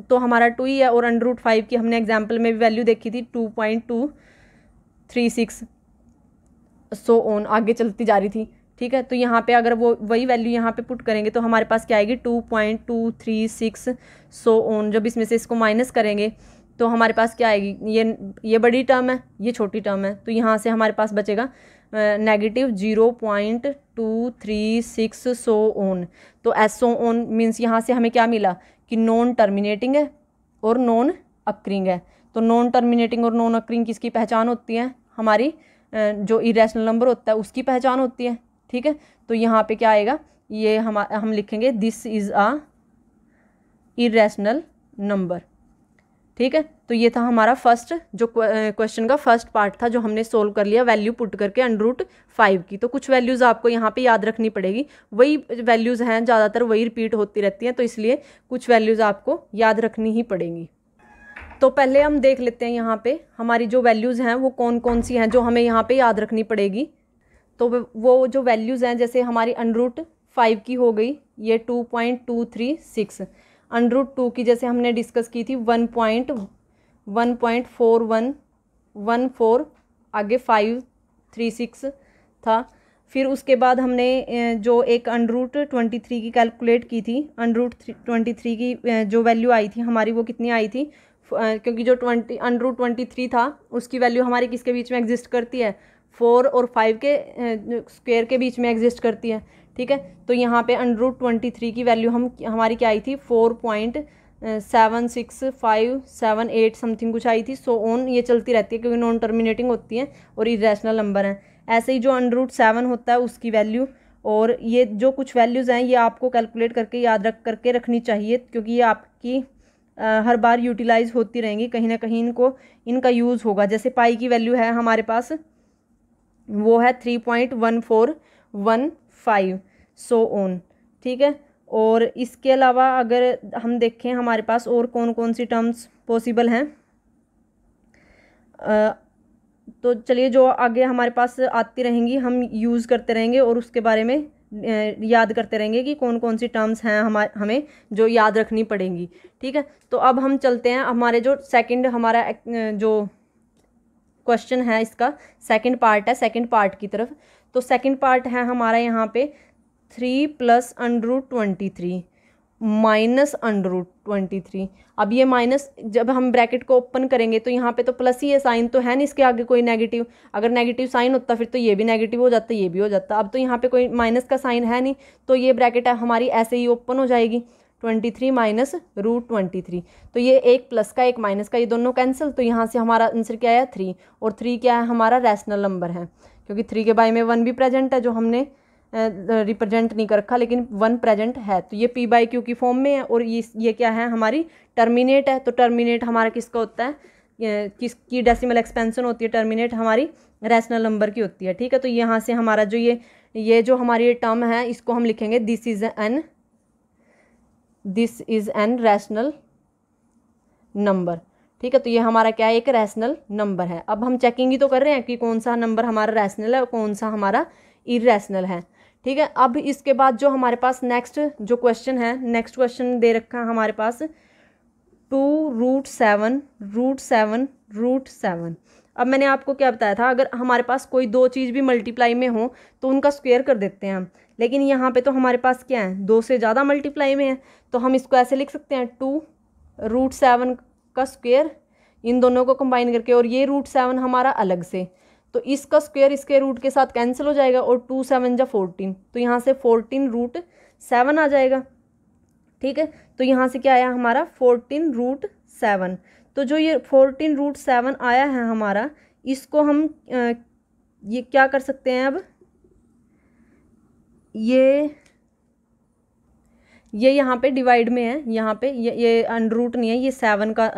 तो हमारा टू ही है और रूट फाइव की हमने एग्जाम्पल में वैल्यू देखी थी two point two three six so on आगे चलती जा रही थी ठीक है तो यहाँ पे अगर वो वही वैल्यू यहाँ पे पुट करेंगे तो हमारे पास क्या आएगी two point two three six so on जब इसमें से इसको माइनस करेंगे तो हमारे पास क्या आएगी ये ये बड़ी टर्म है ये छोटी टर्म है तो यहाँ से हमारे पास बचेगा negative zero point two three six so on तो एस सो ओन मीन्स यहाँ से हमें क्या मिला कि नॉन टर्मिनेटिंग है और नॉन अक्रिंग है तो नॉन टर्मिनेटिंग और नॉन अक्रिंग किसकी पहचान होती है हमारी जो इरेशनल नंबर होता है उसकी पहचान होती है ठीक है तो यहाँ पे क्या आएगा ये हम हम लिखेंगे this is a irrational number ठीक है तो ये था हमारा फर्स्ट जो क्वेश्चन का फर्स्ट पार्ट था जो हमने सोल्व कर लिया वैल्यू पुट करके अंडर रूट फाइव की तो कुछ वैल्यूज़ आपको यहाँ पे याद रखनी पड़ेगी वही वैल्यूज़ हैं ज़्यादातर वही रिपीट होती रहती हैं तो इसलिए कुछ वैल्यूज़ आपको याद रखनी ही पड़ेंगी तो पहले हम देख लेते हैं यहाँ पे हमारी जो वैल्यूज़ हैं वो कौन कौन सी हैं जो हमें यहाँ पे याद रखनी पड़ेगी तो वो जो वैल्यूज़ हैं जैसे हमारी अनरूट फाइव की हो गई ये two point two three six under root two की जैसे हमने डिस्कस की थी one point one point four one one four आगे फाइव थ्री सिक्स था फिर उसके बाद हमने जो एक अनरूट ट्वेंटी थ्री की कैलकुलेट की थी अनरूट ट्वेंटी थ्री की जो वैल्यू आई थी हमारी वो कितनी आई थी क्योंकि जो twenty under root twenty three था उसकी वैल्यू हमारे किसके बीच में एग्जिस्ट करती है फोर और फाइव के स्क्वेयर के बीच में एग्जिस्ट करती है ठीक है तो यहाँ पे अंडर रूट ट्वेंटी थ्री की वैल्यू हम हमारी क्या आई थी four point seven six five seven eight something कुछ आई थी सो so ऑन ये चलती रहती है क्योंकि नॉन टर्मिनेटिंग होती हैं और इरेशनल नंबर हैं ऐसे ही जो अंडर रूट सेवन होता है उसकी वैल्यू और ये जो कुछ वैल्यूज़ हैं ये आपको कैलकुलेट करके याद रख करके रखनी चाहिए क्योंकि ये आपकी हर बार यूटिलाइज़ होती रहेंगी कहीं ना कहीं इनको इनका यूज़ होगा जैसे पाई की वैल्यू है हमारे पास वो है three point one four one five so on ठीक है और इसके अलावा अगर हम देखें हमारे पास और कौन कौन सी टर्म्स पॉसिबल हैं तो चलिए जो आगे हमारे पास आती रहेंगी हम यूज़ करते रहेंगे और उसके बारे में याद करते रहेंगे कि कौन कौन सी टर्म्स हैं हमारे हमें जो याद रखनी पड़ेंगी ठीक है तो अब हम चलते हैं हमारे जो सेकंड हमारा जो क्वेश्चन है इसका सेकंड पार्ट है सेकंड पार्ट की तरफ तो सेकंड पार्ट है हमारा यहाँ पे three plus under root twenty three minus under root twenty three अब ये माइनस जब हम ब्रैकेट को ओपन करेंगे तो यहाँ पे तो प्लस ही है साइन तो है नहीं इसके आगे कोई नेगेटिव अगर नेगेटिव साइन होता फिर तो ये भी नेगेटिव हो जाता ये भी हो जाता अब तो यहाँ पे कोई माइनस का साइन है नहीं तो ये ब्रैकेट हमारी ऐसे ही ओपन हो जाएगी twenty three minus root twenty three तो ये एक प्लस का एक माइनस का ये दोनों कैंसिल तो यहाँ से हमारा आंसर क्या है थ्री और थ्री क्या है हमारा रैशनल नंबर है क्योंकि थ्री के बाई में वन भी प्रेजेंट है जो हमने रिप्रेजेंट नहीं कर रखा लेकिन वन प्रेजेंट है तो ये पी बाई क्यू की फॉर्म में है और ये ये क्या है हमारी टर्मिनेट है तो टर्मिनेट हमारा किसका होता है किसकी डेसिमल एक्सपेंशन होती है टर्मिनेट हमारी रैशनल नंबर की होती है ठीक है तो यहाँ से हमारा जो ये ये जो हमारी टर्म है इसको हम लिखेंगे this is an this is an rational number ठीक है तो ये हमारा क्या है एक रैशनल नंबर है अब हम चेकिंग ही तो कर रहे हैं कि कौन सा नंबर हमारा रैशनल है और कौन सा हमारा इरेशनल है ठीक है अब इसके बाद जो हमारे पास नेक्स्ट जो क्वेश्चन है नेक्स्ट क्वेश्चन दे रखा है हमारे पास two root seven root seven root seven अब मैंने आपको क्या बताया था अगर हमारे पास कोई दो चीज़ भी मल्टीप्लाई में हो तो उनका स्क्वेयर कर देते हैं हम लेकिन यहाँ पे तो हमारे पास क्या है दो से ज़्यादा मल्टीप्लाई में है तो हम इसको ऐसे लिख सकते हैं टू रूट सेवन का स्क्वेयर इन दोनों को कंबाइन करके और ये रूट सेवन हमारा अलग से तो इसका स्क्वेयर इसके रूट के साथ कैंसिल हो जाएगा और टू सेवन जा फोर्टीन तो यहाँ से फोर्टीन रूट सेवन आ जाएगा ठीक है तो यहाँ से क्या आया हमारा फोर्टीन रूट सेवन तो जो ये फोर्टीन रूट सेवन आया है हमारा इसको हम ये क्या कर सकते हैं अब ये ये यहाँ पे डिवाइड में है यहाँ पे ये ये अंडर रूट नहीं है ये सेवन का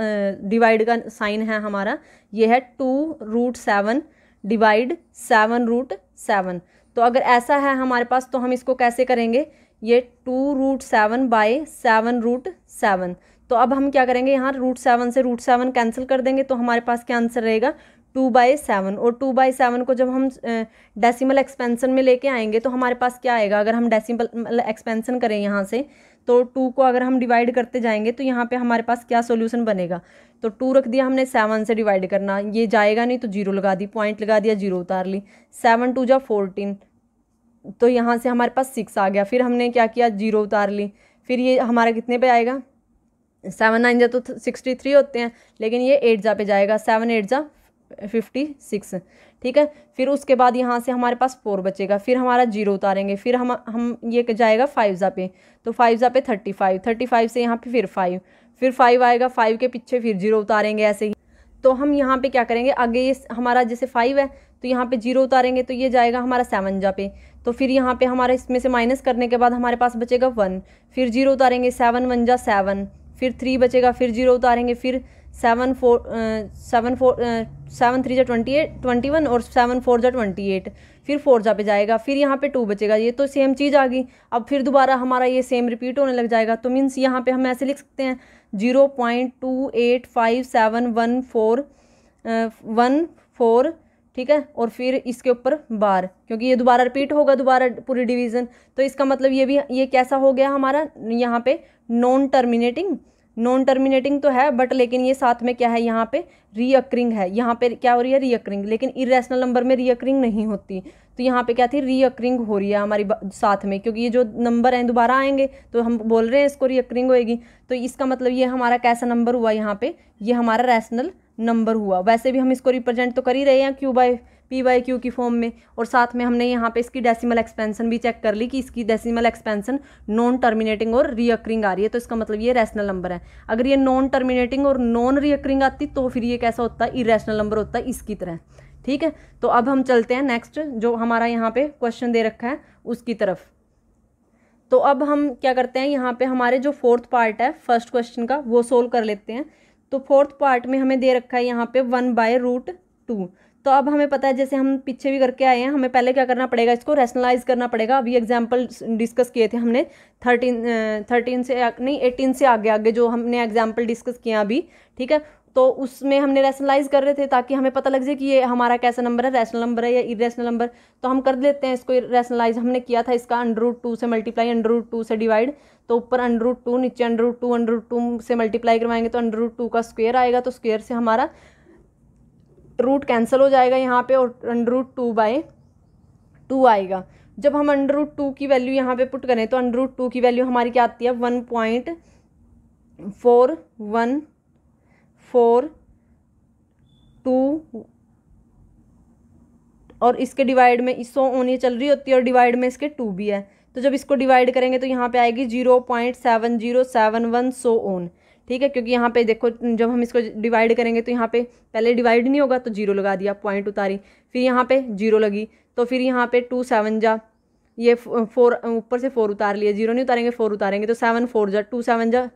डिवाइड का साइन है हमारा ये है two root seven divide seven root seven तो अगर ऐसा है हमारे पास तो हम इसको कैसे करेंगे ये two root seven by seven root seven तो अब हम क्या करेंगे यहाँ रूट सेवन से रूट सेवन कैंसिल कर देंगे तो हमारे पास क्या आंसर रहेगा टू बाई सेवन और टू बाई सेवन को जब हम डेसिमल एक्सपेंसन में लेके आएंगे तो हमारे पास क्या आएगा अगर हम डेसिमल एक्सपेंसन करें यहाँ से तो टू को अगर हम डिवाइड करते जाएंगे तो यहाँ पे हमारे पास क्या सोल्यूशन बनेगा तो टू रख दिया हमने सेवन से डिवाइड करना ये जाएगा नहीं तो जीरो लगा दी पॉइंट लगा दिया जीरो उतार ली सेवन टू जा फोर्टीन तो यहाँ से हमारे पास सिक्स आ गया फिर हमने क्या किया जीरो उतार ली फिर ये हमारा कितने पे आएगा सेवन नाइन जा तो सिक्सटी थ्री होते हैं लेकिन ये एट जा पे जाएगा सेवन एट जा फिफ्टी सिक्स ठीक है फिर उसके बाद यहाँ से हमारे पास फोर बचेगा फिर हमारा जीरो उतारेंगे फिर हम हम ये जाएगा फाइव ज़ा पे तो फाइव ज़ा पे थर्टी फाइव थर्टी फाइव से यहाँ पे फिर फाइव फिर फाइव आएगा फाइव के पीछे फिर जीरो उतारेंगे ऐसे ही तो हम यहाँ पे क्या करेंगे आगे ये हमारा जैसे फाइव है तो यहाँ पे जीरो उतारेंगे तो ये जाएगा हमारा सेवन जा पे तो फिर यहाँ पे हमारा इसमें से माइनस करने के बाद हमारे पास बचेगा वन फिर जीरो उतारेंगे सेवन वन जा सेवन फिर थ्री बचेगा फिर जीरो उतारेंगे फिर seven four seven four seven three जो ट्वेंटी एट ट्वेंटी वन और सेवन फोर जो ट्वेंटी एट फिर फोर जा पे जाएगा फिर यहाँ पे टू बचेगा ये तो सेम चीज़ आ गई अब फिर दोबारा हमारा ये सेम रिपीट होने लग जाएगा तो मीन्स यहाँ पे हम ऐसे लिख सकते हैं zero point two eight five seven one four one four ठीक है और फिर इसके ऊपर बार क्योंकि ये दोबारा रिपीट होगा दोबारा पूरी डिवीज़न तो इसका मतलब ये भी ये कैसा हो गया हमारा यहाँ पे नॉन टर्मिनेटिंग नॉन टर्मिनेटिंग तो है बट लेकिन ये साथ में क्या है यहाँ पे रीअक्रिंग है यहाँ पे क्या हो रही है रीअक्रिंग लेकिन इरेशनल नंबर में रीअक्रिंग नहीं होती तो यहाँ पे क्या थी रीअक्रिंग हो रही है हमारी साथ में क्योंकि ये जो नंबर हैं दोबारा आएंगे तो हम बोल रहे हैं इसको रीअक्रिंग होएगी तो इसका मतलब ये हमारा कैसा नंबर हुआ यहाँ पे ये हमारा रैशनल नंबर हुआ वैसे भी हम इसको रिप्रेजेंट तो कर ही रहे हैं Q by P Y Q की फॉर्म में और साथ में हमने यहाँ पे इसकी डेसिमल एक्सपेंसन भी चेक कर ली कि इसकी डेसिमल एक्सपेंसन नॉन टर्मिनेटिंग और रियकरिंग आ रही है तो इसका मतलब ये रैशनल नंबर है अगर ये नॉन टर्मिनेटिंग और नॉन रियकरिंग आती तो फिर ये कैसा होता है इरेशनल नंबर होता है इसकी तरह ठीक है तो अब हम चलते हैं नेक्स्ट जो हमारा यहाँ पे क्वेश्चन दे रखा है उसकी तरफ तो अब हम क्या करते हैं यहाँ पे हमारे जो फोर्थ पार्ट है फर्स्ट क्वेश्चन का वो सोल्व कर लेते हैं तो फोर्थ पार्ट में हमें दे रखा है यहाँ पे वन बाय रूट टू तो अब हमें पता है जैसे हम पीछे भी करके आए हैं हमें पहले क्या करना पड़ेगा इसको रैशनलाइज करना पड़ेगा अभी एग्जाम्पल डिस्कस किए थे हमने थर्टीन थर्टीन से नहीं एटीन से आगे आगे जो हमने एग्जाम्पल डिस्कस किया अभी ठीक है तो उसमें हमने रैशनलाइज कर रहे थे ताकि हमें पता लग जाए कि ये हमारा कैसा नंबर है रैशनल नंबर है या इरेशनल नंबर तो हम कर लेते हैं इसको रैशनलाइज हमने किया था इसका अंडर रूट टू से मल्टीप्लाई अंडर रूट टू से डिवाइड तो ऊपर अंडर रूट टू नीचे under root two under root two से मल्टीप्लाई करवाएंगे तो अंडर रूट टू का स्क्वेयर आएगा तो स्क्वेयर से हमारा रूट कैंसिल हो जाएगा यहाँ पे और under root two by two आएगा जब हम अंडर रूट टू की वैल्यू यहाँ पे पुट करें तो अंडर रूट टू की वैल्यू हमारी क्या आती है one point four one four two और इसके डिवाइड में सौ ओनी चल रही होती है और डिवाइड में इसके टू भी है तो जब इसको डिवाइड करेंगे तो यहाँ पे आएगी zero point seven zero seven one so on ठीक है क्योंकि यहाँ पे देखो जब हम इसको डिवाइड करेंगे तो यहाँ पे पहले डिवाइड नहीं होगा तो जीरो लगा दिया पॉइंट उतारी फिर यहाँ पे जीरो लगी तो फिर यहाँ पे टू सेवन जा ये फोर ऊपर से फोर उतार लिए जीरो नहीं उतारेंगे फोर उतारेंगे तो सेवन फोर जा टू सेवन जा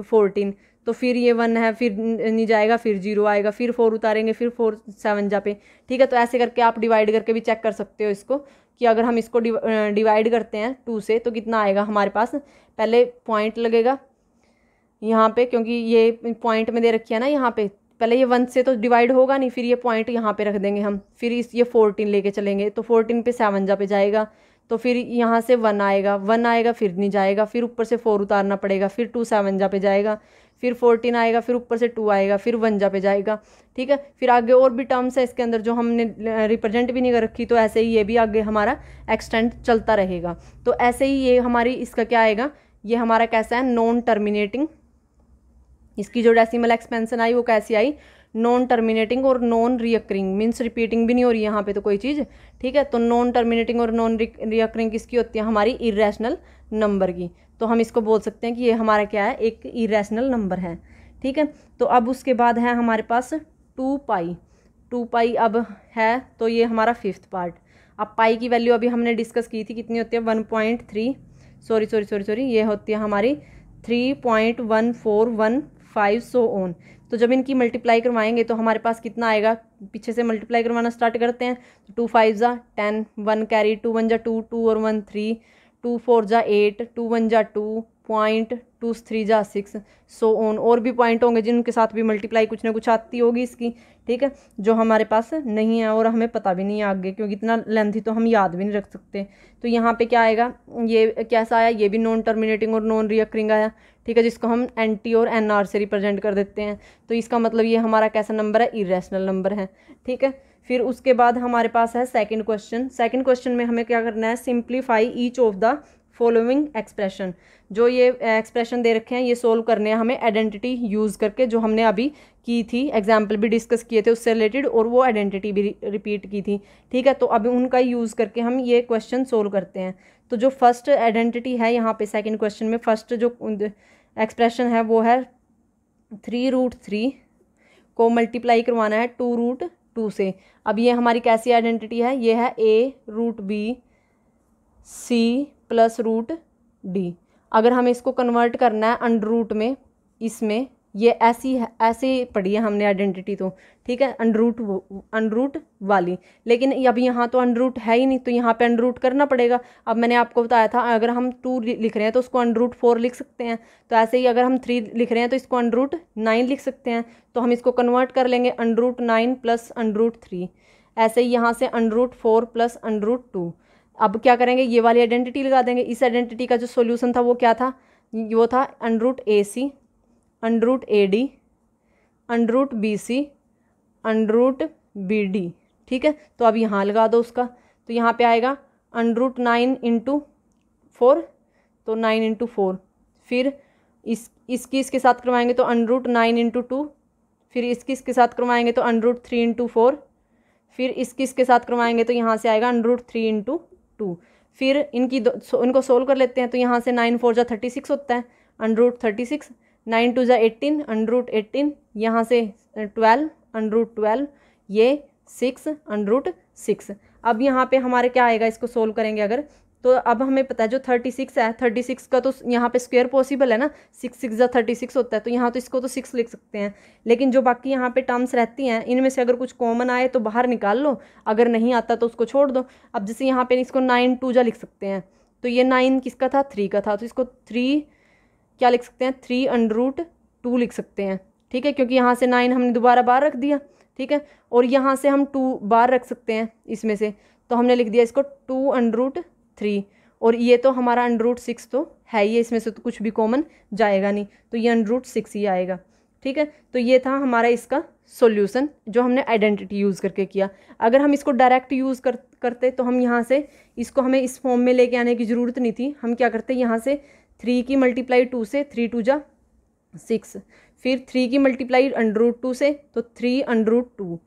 फोरटीन तो फिर ये वन है फिर नहीं जाएगा फिर जीरो आएगा फिर फोर उतारेंगे फिर फोर सेवन जा पे ठीक है तो ऐसे करके आप डिवाइड करके भी चेक कर सकते हो इसको कि अगर हम इसको डिवाइड करते हैं टू से तो कितना आएगा हमारे पास पहले पॉइंट लगेगा यहाँ पे क्योंकि ये पॉइंट में दे रखी है ना यहाँ पे पहले ये वन से तो डिवाइड होगा नहीं फिर ये पॉइंट यहाँ पे रख देंगे हम फिर इस ये फोर्टीन लेके चलेंगे तो फोर्टीन पे सेवन जा पे जाएगा तो फिर यहाँ से वन आएगा वन आएगा फिर नहीं जाएगा फिर ऊपर से फोर उतारना पड़ेगा फिर टू सेवन जा पे जाएगा फिर फोर्टीन आएगा फिर ऊपर से टू आएगा फिर वन जा पे जाएगा ठीक है फिर आगे और भी टर्म्स है इसके अंदर जो हमने रिप्रेजेंट भी नहीं कर रखी तो ऐसे ही ये भी आगे हमारा एक्सटेंड चलता रहेगा तो ऐसे ही ये हमारी इसका क्या आएगा ये हमारा कैसा है नॉन टर्मिनेटिंग इसकी जो डेसिमल एक्सपेंसन आई वो कैसी आई नॉन टर्मिनेटिंग और नॉन रियकरिंग मीन्स रिपीटिंग भी नहीं हो रही यहाँ पे तो कोई चीज़ ठीक है तो नॉन टर्मिनेटिंग और नॉन रियकरिंग किसकी होती है हमारी इरेशनल नंबर की तो हम इसको बोल सकते हैं कि ये हमारा क्या है एक इरेशनल नंबर है ठीक है तो अब उसके बाद है हमारे पास टू पाई टू पाई अब है तो ये हमारा फिफ्थ पार्ट अब पाई की वैल्यू अभी हमने डिस्कस की थी कितनी होती है one point three sorry sorry sorry sorry ये होती है हमारी three point one four one five so on तो जब इनकी मल्टीप्लाई करवाएंगे तो हमारे पास कितना आएगा पीछे से मल्टीप्लाई करवाना स्टार्ट करते हैं तो टू फाइव ज़ा ten one carry two one जा टू टू और वन थ्री टू फोर जा एट टू वन जा टू पॉइंट टू थ्री जा सिक्स सो ऑन और भी पॉइंट होंगे जिनके साथ भी मल्टीप्लाई कुछ ना कुछ आती होगी इसकी ठीक है जो हमारे पास नहीं है और हमें पता भी नहीं है आगे क्योंकि इतना लेंथी तो हम याद भी नहीं रख सकते तो यहाँ पे क्या आएगा ये कैसा आया ये भी नॉन टर्मिनेटिंग और नॉन रियकरिंग आया ठीक है जिसको हम एन टी और एन आर से रिप्रेजेंट कर देते हैं तो इसका मतलब ये हमारा कैसा नंबर है इरेशनल नंबर है ठीक है फिर उसके बाद हमारे पास है सेकेंड क्वेश्चन सेकेंड क्वेश्चन में हमें क्या करना है simplify each of the following expression जो ये एक्सप्रेशन eh, दे रखे हैं ये सोल्व करने हैं हमें आइडेंटिटी यूज़ करके जो हमने अभी की थी एग्जाम्पल भी डिस्कस किए थे उससे रिलेटेड और वो आइडेंटिटी भी रिपीट की थी ठीक है तो अभी उनका यूज़ करके हम ये क्वेश्चन सोल्व करते हैं तो जो फर्स्ट आइडेंटिटी है यहाँ पे सेकंड क्वेश्चन में फर्स्ट जो एक्सप्रेशन है वो है थ्री रूट थ्री को मल्टीप्लाई करवाना है टू रूट टू से अब ये हमारी कैसी आइडेंटिटी है ये है A root B C plus root D अगर हमें इसको कन्वर्ट करना है अंडर रूट में इसमें ये ऐसी है ऐसे पढ़ी है हमने आइडेंटिटी तो ठीक है अनरूट रूट वाली लेकिन अब यहाँ तो रूट है ही नहीं तो यहाँ पे रूट करना पड़ेगा अब मैंने आपको बताया था अगर हम टू लिख रहे हैं तो उसको रूट फोर लिख सकते हैं तो ऐसे ही अगर हम थ्री लिख रहे हैं तो इसको रूट नाइन लिख सकते हैं तो हम इसको कन्वर्ट कर लेंगे under root nine plus root three ऐसे ही यहाँ से root four plus root two अब क्या करेंगे ये वाली आइडेंटिटी लगा देंगे इस आइडेंटिटी का जो सोल्यूशन था वो क्या था वो था root A C under root A D root B C under root B D ठीक है तो अब यहाँ लगा दो उसका तो यहाँ पे आएगा रूट नाइन इंटू फोर तो नाइन इंटू फोर फिर इस इसकी इसके साथ करवाएंगे तो रूट नाइन इंटू टू फिर इसकी इसके साथ करवाएंगे तो रूट थ्री इंटू फोर फिर इसकी इसके साथ करवाएंगे तो यहाँ से आएगा रूट थ्री इंटू टू फिर इनकी दो सो, इनको सोल्व कर लेते हैं तो यहाँ से नाइन फोर जा थर्टी सिक्स होता है under root thirty six nine two जा एट्टीन अंडर रूट एट्टीन यहाँ से ट्वेल्व अंडर रूट ट्वेल्व ये सिक्स अंडर रूट सिक्स अब यहाँ पे हमारे क्या आएगा इसको सोल्व करेंगे अगर तो अब हमें पता है जो थर्टी सिक्स है थर्टी सिक्स का तो यहाँ पे स्क्वायर पॉसिबल है ना सिक्स सिक्स या थर्टी सिक्स होता है तो यहाँ तो इसको तो सिक्स लिख सकते हैं लेकिन जो बाकी यहाँ पे टर्म्स रहती हैं इनमें से अगर कुछ कॉमन आए तो बाहर निकाल लो अगर नहीं आता तो उसको छोड़ दो अब जैसे यहाँ पे इसको नाइन टू जा लिख सकते हैं तो ये नाइन किसका था थ्री का था तो इसको थ्री क्या लिख सकते हैं थ्री रूट टू लिख सकते हैं ठीक है क्योंकि यहाँ से नाइन हमने दोबारा बार रख दिया ठीक है और यहाँ से हम टू बार रख सकते हैं इसमें से तो हमने लिख दिया इसको टू रूट थ्री और ये तो हमारा अंडर रूट सिक्स तो है ही है इसमें से तो कुछ भी कॉमन जाएगा नहीं तो ये अंडर रूट सिक्स ही आएगा ठीक है तो ये था हमारा इसका सॉल्यूशन जो हमने आइडेंटिटी यूज़ करके किया अगर हम इसको डायरेक्ट यूज़ कर करते तो हम यहाँ से इसको हमें इस फॉर्म में लेके आने की ज़रूरत नहीं थी हम क्या करते यहाँ से थ्री की मल्टीप्लाई टू से थ्री टू जा सिक्स फिर थ्री की मल्टीप्लाई अंडर रूट टू से तो थ्री अंडर रूट टू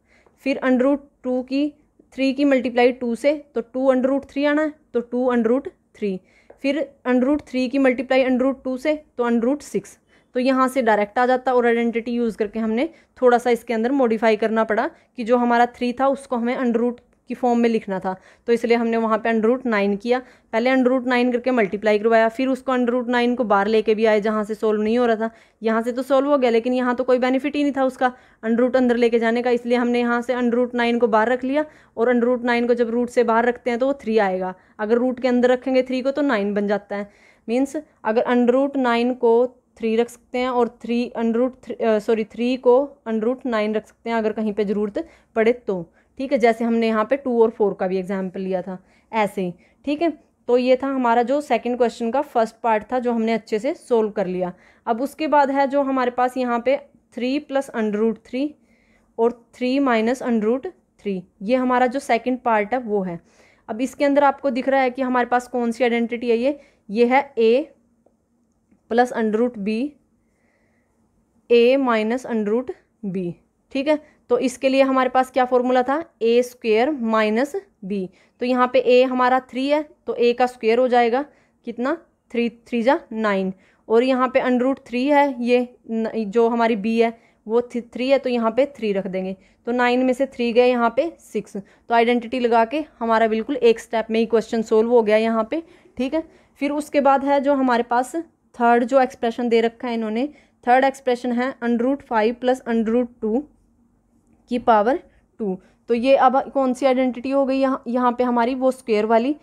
फिर अंडर रूट टू की थ्री की मल्टीप्लाई टू से तो टू अंडर रूट थ्री आना है तो टू अंडर रूट थ्री फिर अंडर रूट थ्री की मल्टीप्लाई अंडर रूट टू से तो अंडर रूट सिक्स तो यहाँ से डायरेक्ट आ जाता और आइडेंटिटी यूज़ करके हमने थोड़ा सा इसके अंदर मॉडिफाई करना पड़ा कि जो हमारा थ्री था उसको हमें अंडर रूट की फॉर्म में लिखना था तो इसलिए हमने वहाँ पे अंडर रूट नाइन किया पहले अंडर रूट नाइन करके मल्टीप्लाई करवाया फिर उसको अंडर रूट नाइन को बाहर लेके भी आए जहाँ से सोल्व नहीं हो रहा था यहाँ से तो सोल्व हो गया लेकिन यहाँ तो कोई बेनिफिट ही नहीं था उसका अंडर रूट अंदर लेके जाने का इसलिए हमने यहाँ से अंडर रूट नाइन को बाहर रख लिया और अंडर रूट नाइन को जब रूट से बाहर रखते हैं तो वो थ्री आएगा अगर रूट के अंदर रखेंगे थ्री को तो नाइन बन जाता है मीन्स अगर अंडर रूट नाइन को थ्री रख सकते हैं और three under root sorry three को अंडर रूट नाइन रख सकते हैं अगर कहीं पे ज़रूरत पड़े तो ठीक है जैसे हमने यहाँ पे टू और फोर का भी एग्जाम्पल लिया था ऐसे ही ठीक है तो ये था हमारा जो सेकंड क्वेश्चन का फर्स्ट पार्ट था जो हमने अच्छे से सोल्व कर लिया अब उसके बाद है जो हमारे पास यहाँ पे three plus under root three और three minus under root three ये हमारा जो सेकंड पार्ट है वो है अब इसके अंदर आपको दिख रहा है कि हमारे पास कौन सी आइडेंटिटी है ये ये है A plus under root B A minus under root B ठीक है तो इसके लिए हमारे पास क्या फॉर्मूला था ए स्क्वेयर माइनस बी तो यहाँ पे ए हमारा थ्री है तो ए का स्क्वेयर हो जाएगा कितना थ्री थ्री जा नाइन और यहाँ पे अंडर रूट थ्री है ये जो हमारी बी है वो थ्री है तो यहाँ पे थ्री रख देंगे तो नाइन में से थ्री गए यहाँ पे सिक्स तो आइडेंटिटी लगा के हमारा बिल्कुल एक स्टेप में ही क्वेश्चन सोल्व हो गया यहाँ पे ठीक है फिर उसके बाद है जो हमारे पास थर्ड जो एक्सप्रेशन दे रखा है इन्होंने थर्ड एक्सप्रेशन है under root five plus under root two की पावर टू तो ये अब कौन सी आइडेंटिटी हो गई यहाँ यहाँ पर हमारी वो स्क्वेयर वाली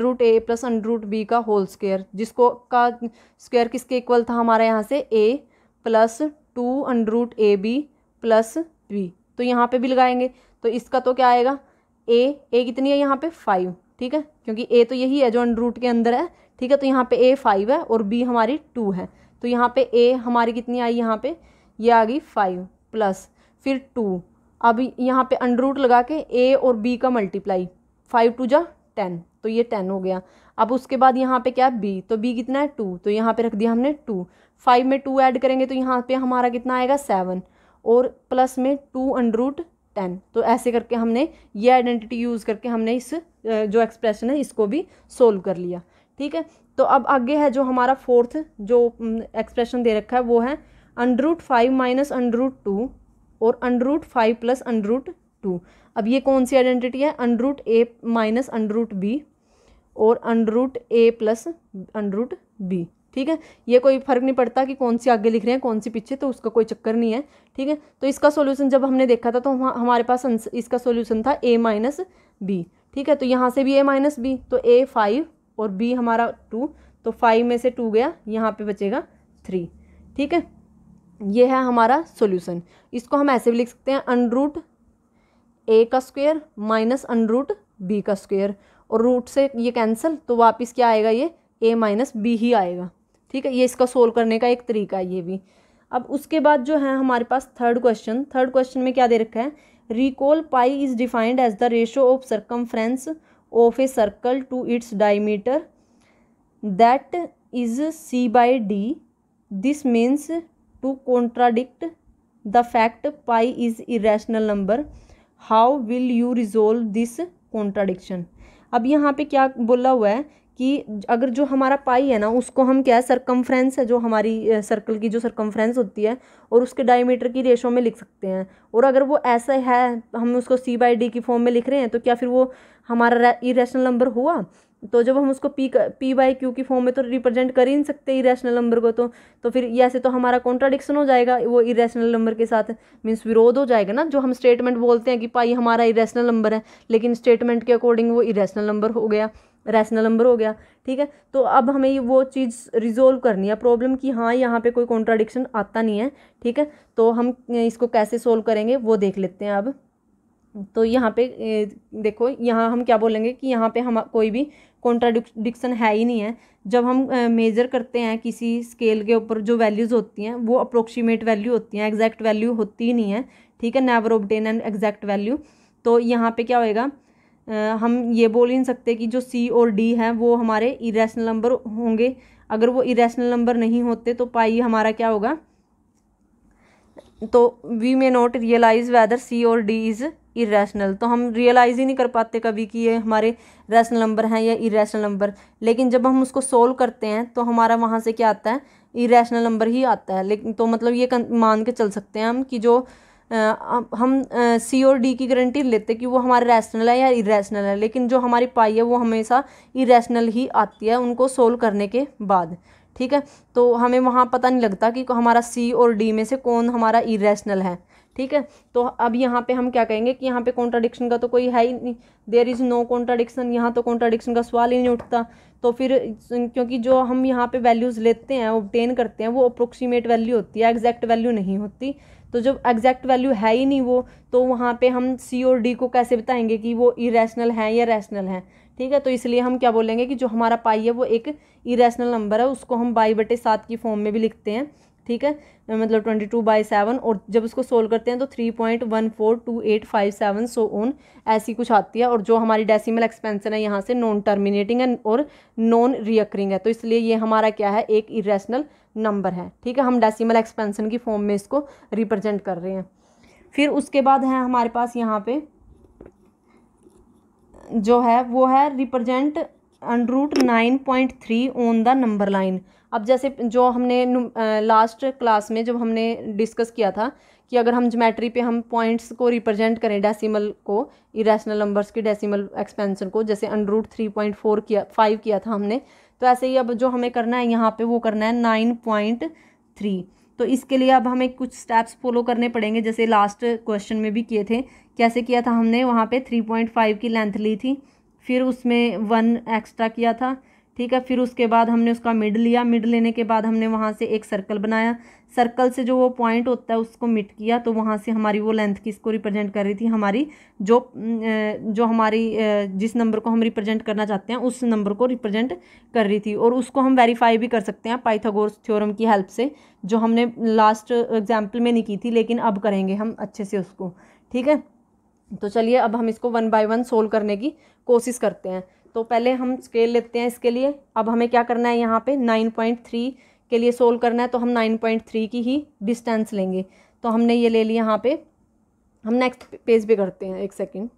root A plus root B का होल स्क्वेयर जिसको का स्क्वेयर किसके इक्वल था हमारे यहाँ से A plus two root A B plus B तो यहाँ पे भी लगाएंगे तो इसका तो क्या आएगा ए ए कितनी है यहाँ पे फाइव ठीक है क्योंकि ए तो यही है जो रूट के अंदर है ठीक है तो यहाँ पे ए फाइव है और बी हमारी टू है तो यहाँ पे ए हमारी कितनी आई यहाँ पे ये यह आ गई फाइव प्लस फिर टू अब यहाँ पे अंडर रूट लगा के ए और बी का मल्टीप्लाई फाइव टू जा टेन तो ये टेन हो गया अब उसके बाद यहाँ पे क्या है बी तो बी कितना है टू तो यहाँ पे रख दिया हमने टू फाइव में टू ऐड करेंगे तो यहाँ पे हमारा कितना आएगा सेवन और प्लस में टू अंडर रूट टेन तो ऐसे करके हमने ये आइडेंटिटी यूज़ करके हमने इस जो एक्सप्रेशन है इसको भी सोल्व कर लिया ठीक है तो अब आगे है जो हमारा फोर्थ जो एक्सप्रेशन दे रखा है वो है under root five minus under root two और under root five plus under root two अब ये कौन सी आइडेंटिटी है under root A minus under root B और under root A plus under root B ठीक है ये कोई फर्क नहीं पड़ता कि कौन सी आगे लिख रहे हैं कौन सी पीछे तो उसका कोई चक्कर नहीं है ठीक है तो इसका सॉल्यूशन जब हमने देखा था तो हमारे पास इसका सॉल्यूशन था ए माइनस बी ठीक है तो यहाँ से भी ए माइनस बी तो ए फाइव और बी हमारा टू तो फाइव में से टू गया यहाँ पे बचेगा थ्री ठीक है ये है हमारा सोल्यूशन इसको हम ऐसे भी लिख सकते हैं अनरूट ए का स्क्वेयर माइनस अनरूट बी का स्क्वेयर और रूट से ये कैंसिल तो वापस क्या आएगा ये ए माइनस बी ही आएगा ठीक है ये इसका सोल्व करने का एक तरीका है ये भी अब उसके बाद जो है हमारे पास थर्ड क्वेश्चन थर्ड क्वेश्चन में क्या दे रखा है recall pi is defined as the ratio of circumference of a circle to its diameter that is C by D this means to contradict the fact pi is irrational number how will you resolve this contradiction अब यहाँ पे क्या बोला हुआ है कि अगर जो हमारा पाई है ना उसको हम क्या है सरकमफ्रेंस है जो हमारी सर्कल की जो सरकमफ्रेंस होती है और उसके डायमीटर की रेशो में लिख सकते हैं और अगर वो ऐसा है हम उसको सी बाई डी की फॉर्म में लिख रहे हैं तो क्या फिर वो हमारा इरेशनल नंबर हुआ तो जब हम उसको पी पी बाई क्यू की फॉर्म में तो रिप्रेजेंट कर ही नहीं सकते इरेशनल नंबर को तो तो फिर ऐसे तो हमारा कॉन्ट्राडिक्शन हो जाएगा वो इरेशनल नंबर के साथ मीन्स विरोध हो जाएगा ना जो हम स्टेटमेंट बोलते हैं कि पाई हमारा इरेशनल नंबर है लेकिन स्टेटमेंट के अकॉर्डिंग वो इरेशनल नंबर हो गया रैशनल नंबर हो गया ठीक है तो अब हमें ये वो चीज़ रिजोल्व करनी है प्रॉब्लम कि हाँ यहाँ पे कोई कॉन्ट्राडिक्शन आता नहीं है ठीक है तो हम इसको कैसे सोल्व करेंगे वो देख लेते हैं अब तो यहाँ पे देखो यहाँ हम क्या बोलेंगे कि यहाँ पे हम कोई भी कॉन्ट्राडिक्शन है ही नहीं है जब हम मेज़र करते हैं किसी स्केल के ऊपर जो वैल्यूज़ होती हैं वो अप्रोक्सीमेट वैल्यू होती हैं एग्जैक्ट वैल्यू होती ही नहीं है ठीक है never obtain an exact value तो यहाँ पे क्या होएगा हम ये बोल ही नहीं सकते कि जो सी और डी हैं वो हमारे इरेशनल नंबर होंगे अगर वो इरेशनल नंबर नहीं होते तो पाई हमारा क्या होगा तो we may not realize whether C और डी इज़ इरेशनल तो हम रियलाइज़ ही नहीं कर पाते कभी कि ये हमारे रैशनल नंबर हैं या इरेशनल नंबर लेकिन जब हम उसको सोल्व करते हैं तो हमारा वहाँ से क्या आता है इरेशनल नंबर ही आता है लेकिन तो मतलब ये मान के चल सकते हैं हम कि जो हम सी और डी की गारंटी लेते कि वो हमारे रैशनल है या इरेशनल है लेकिन जो हमारी पाई है वो हमेशा इरेशनल ही आती है उनको सोल्व करने के बाद ठीक है तो हमें वहाँ पता नहीं लगता कि हमारा सी और डी में से कौन हमारा इरेशनल है ठीक है तो अब यहाँ पे हम क्या कहेंगे कि यहाँ पे कॉन्ट्राडिक्शन का तो कोई है ही नहीं देर इज़ नो कॉन्ट्राडिक्शन यहाँ तो कॉन्ट्राडिक्शन का सवाल ही नहीं उठता तो फिर क्योंकि जो हम यहाँ पे वैल्यूज़ लेते हैं ऑब्टेन करते हैं वो अप्रोक्सीमेट वैल्यू होती है एग्जैक्ट वैल्यू नहीं होती तो जब एग्जैक्ट वैल्यू है ही नहीं वो तो वहाँ पे हम सी और डी को कैसे बताएंगे कि वो इरेशनल हैं या रैशनल हैं ठीक है तो इसलिए हम क्या बोलेंगे कि जो हमारा पाई है वो एक इरेशनल नंबर है उसको हम बाई बटे सात की फॉर्म में भी लिखते हैं ठीक है मतलब ट्वेंटी टू बाई सेवन और जब उसको सोल्व करते हैं तो three point one four two eight five seven so on ऐसी कुछ आती है और जो हमारी डेसिमल एक्सपेंसन है यहाँ से नॉन टर्मिनेटिंग है और नॉन रियकरिंग है तो इसलिए ये हमारा क्या है एक इरेशनल नंबर है ठीक है हम डेसिमल एक्सपेंसन की फॉर्म में इसको रिप्रेजेंट कर रहे हैं फिर उसके बाद है हमारे पास यहाँ पे जो है वो है represent root nine point three on the number line अब जैसे जो हमने लास्ट क्लास में जब हमने डिस्कस किया था कि अगर हम जोमेट्री पे हम पॉइंट्स को रिप्रेजेंट करें डेसिमल को इरेशनल नंबर्स के डेसिमल एक्सपेंशन को जैसे अंडरूट थ्री पॉइंट फोर किया फाइव किया था हमने तो ऐसे ही अब जो हमें करना है यहाँ पे वो करना है नाइन पॉइंट थ्री तो इसके लिए अब हमें कुछ स्टेप्स फॉलो करने पड़ेंगे जैसे लास्ट क्वेश्चन में भी किए थे कैसे किया था हमने वहाँ पर थ्री पॉइंट फाइव की लेंथ ली थी फिर उसमें वन एक्स्ट्रा किया था ठीक है फिर उसके बाद हमने उसका मिड लिया मिड लेने के बाद हमने वहाँ से एक सर्कल बनाया सर्कल से जो वो पॉइंट होता है उसको मिट किया तो वहाँ से हमारी वो लेंथ किसको रिप्रेजेंट कर रही थी हमारी जो जो हमारी जिस नंबर को हम रिप्रेजेंट करना चाहते हैं उस नंबर को रिप्रेजेंट कर रही थी और उसको हम वेरीफाई भी कर सकते हैं पाइथागोरस थ्योरम की हेल्प से जो हमने लास्ट एग्जाम्पल में नहीं की थी लेकिन अब करेंगे हम अच्छे से उसको ठीक है तो चलिए अब हम इसको वन बाय वन सोल्व करने की कोशिश करते हैं तो पहले हम स्केल लेते हैं इसके लिए अब हमें क्या करना है यहाँ पे नाइन पॉइंट थ्री के लिए सोल्व करना है तो हम नाइन पॉइंट थ्री की ही डिस्टेंस लेंगे तो हमने ये ले लिया यहाँ पे हम नेक्स्ट पेज पे करते हैं एक सेकेंड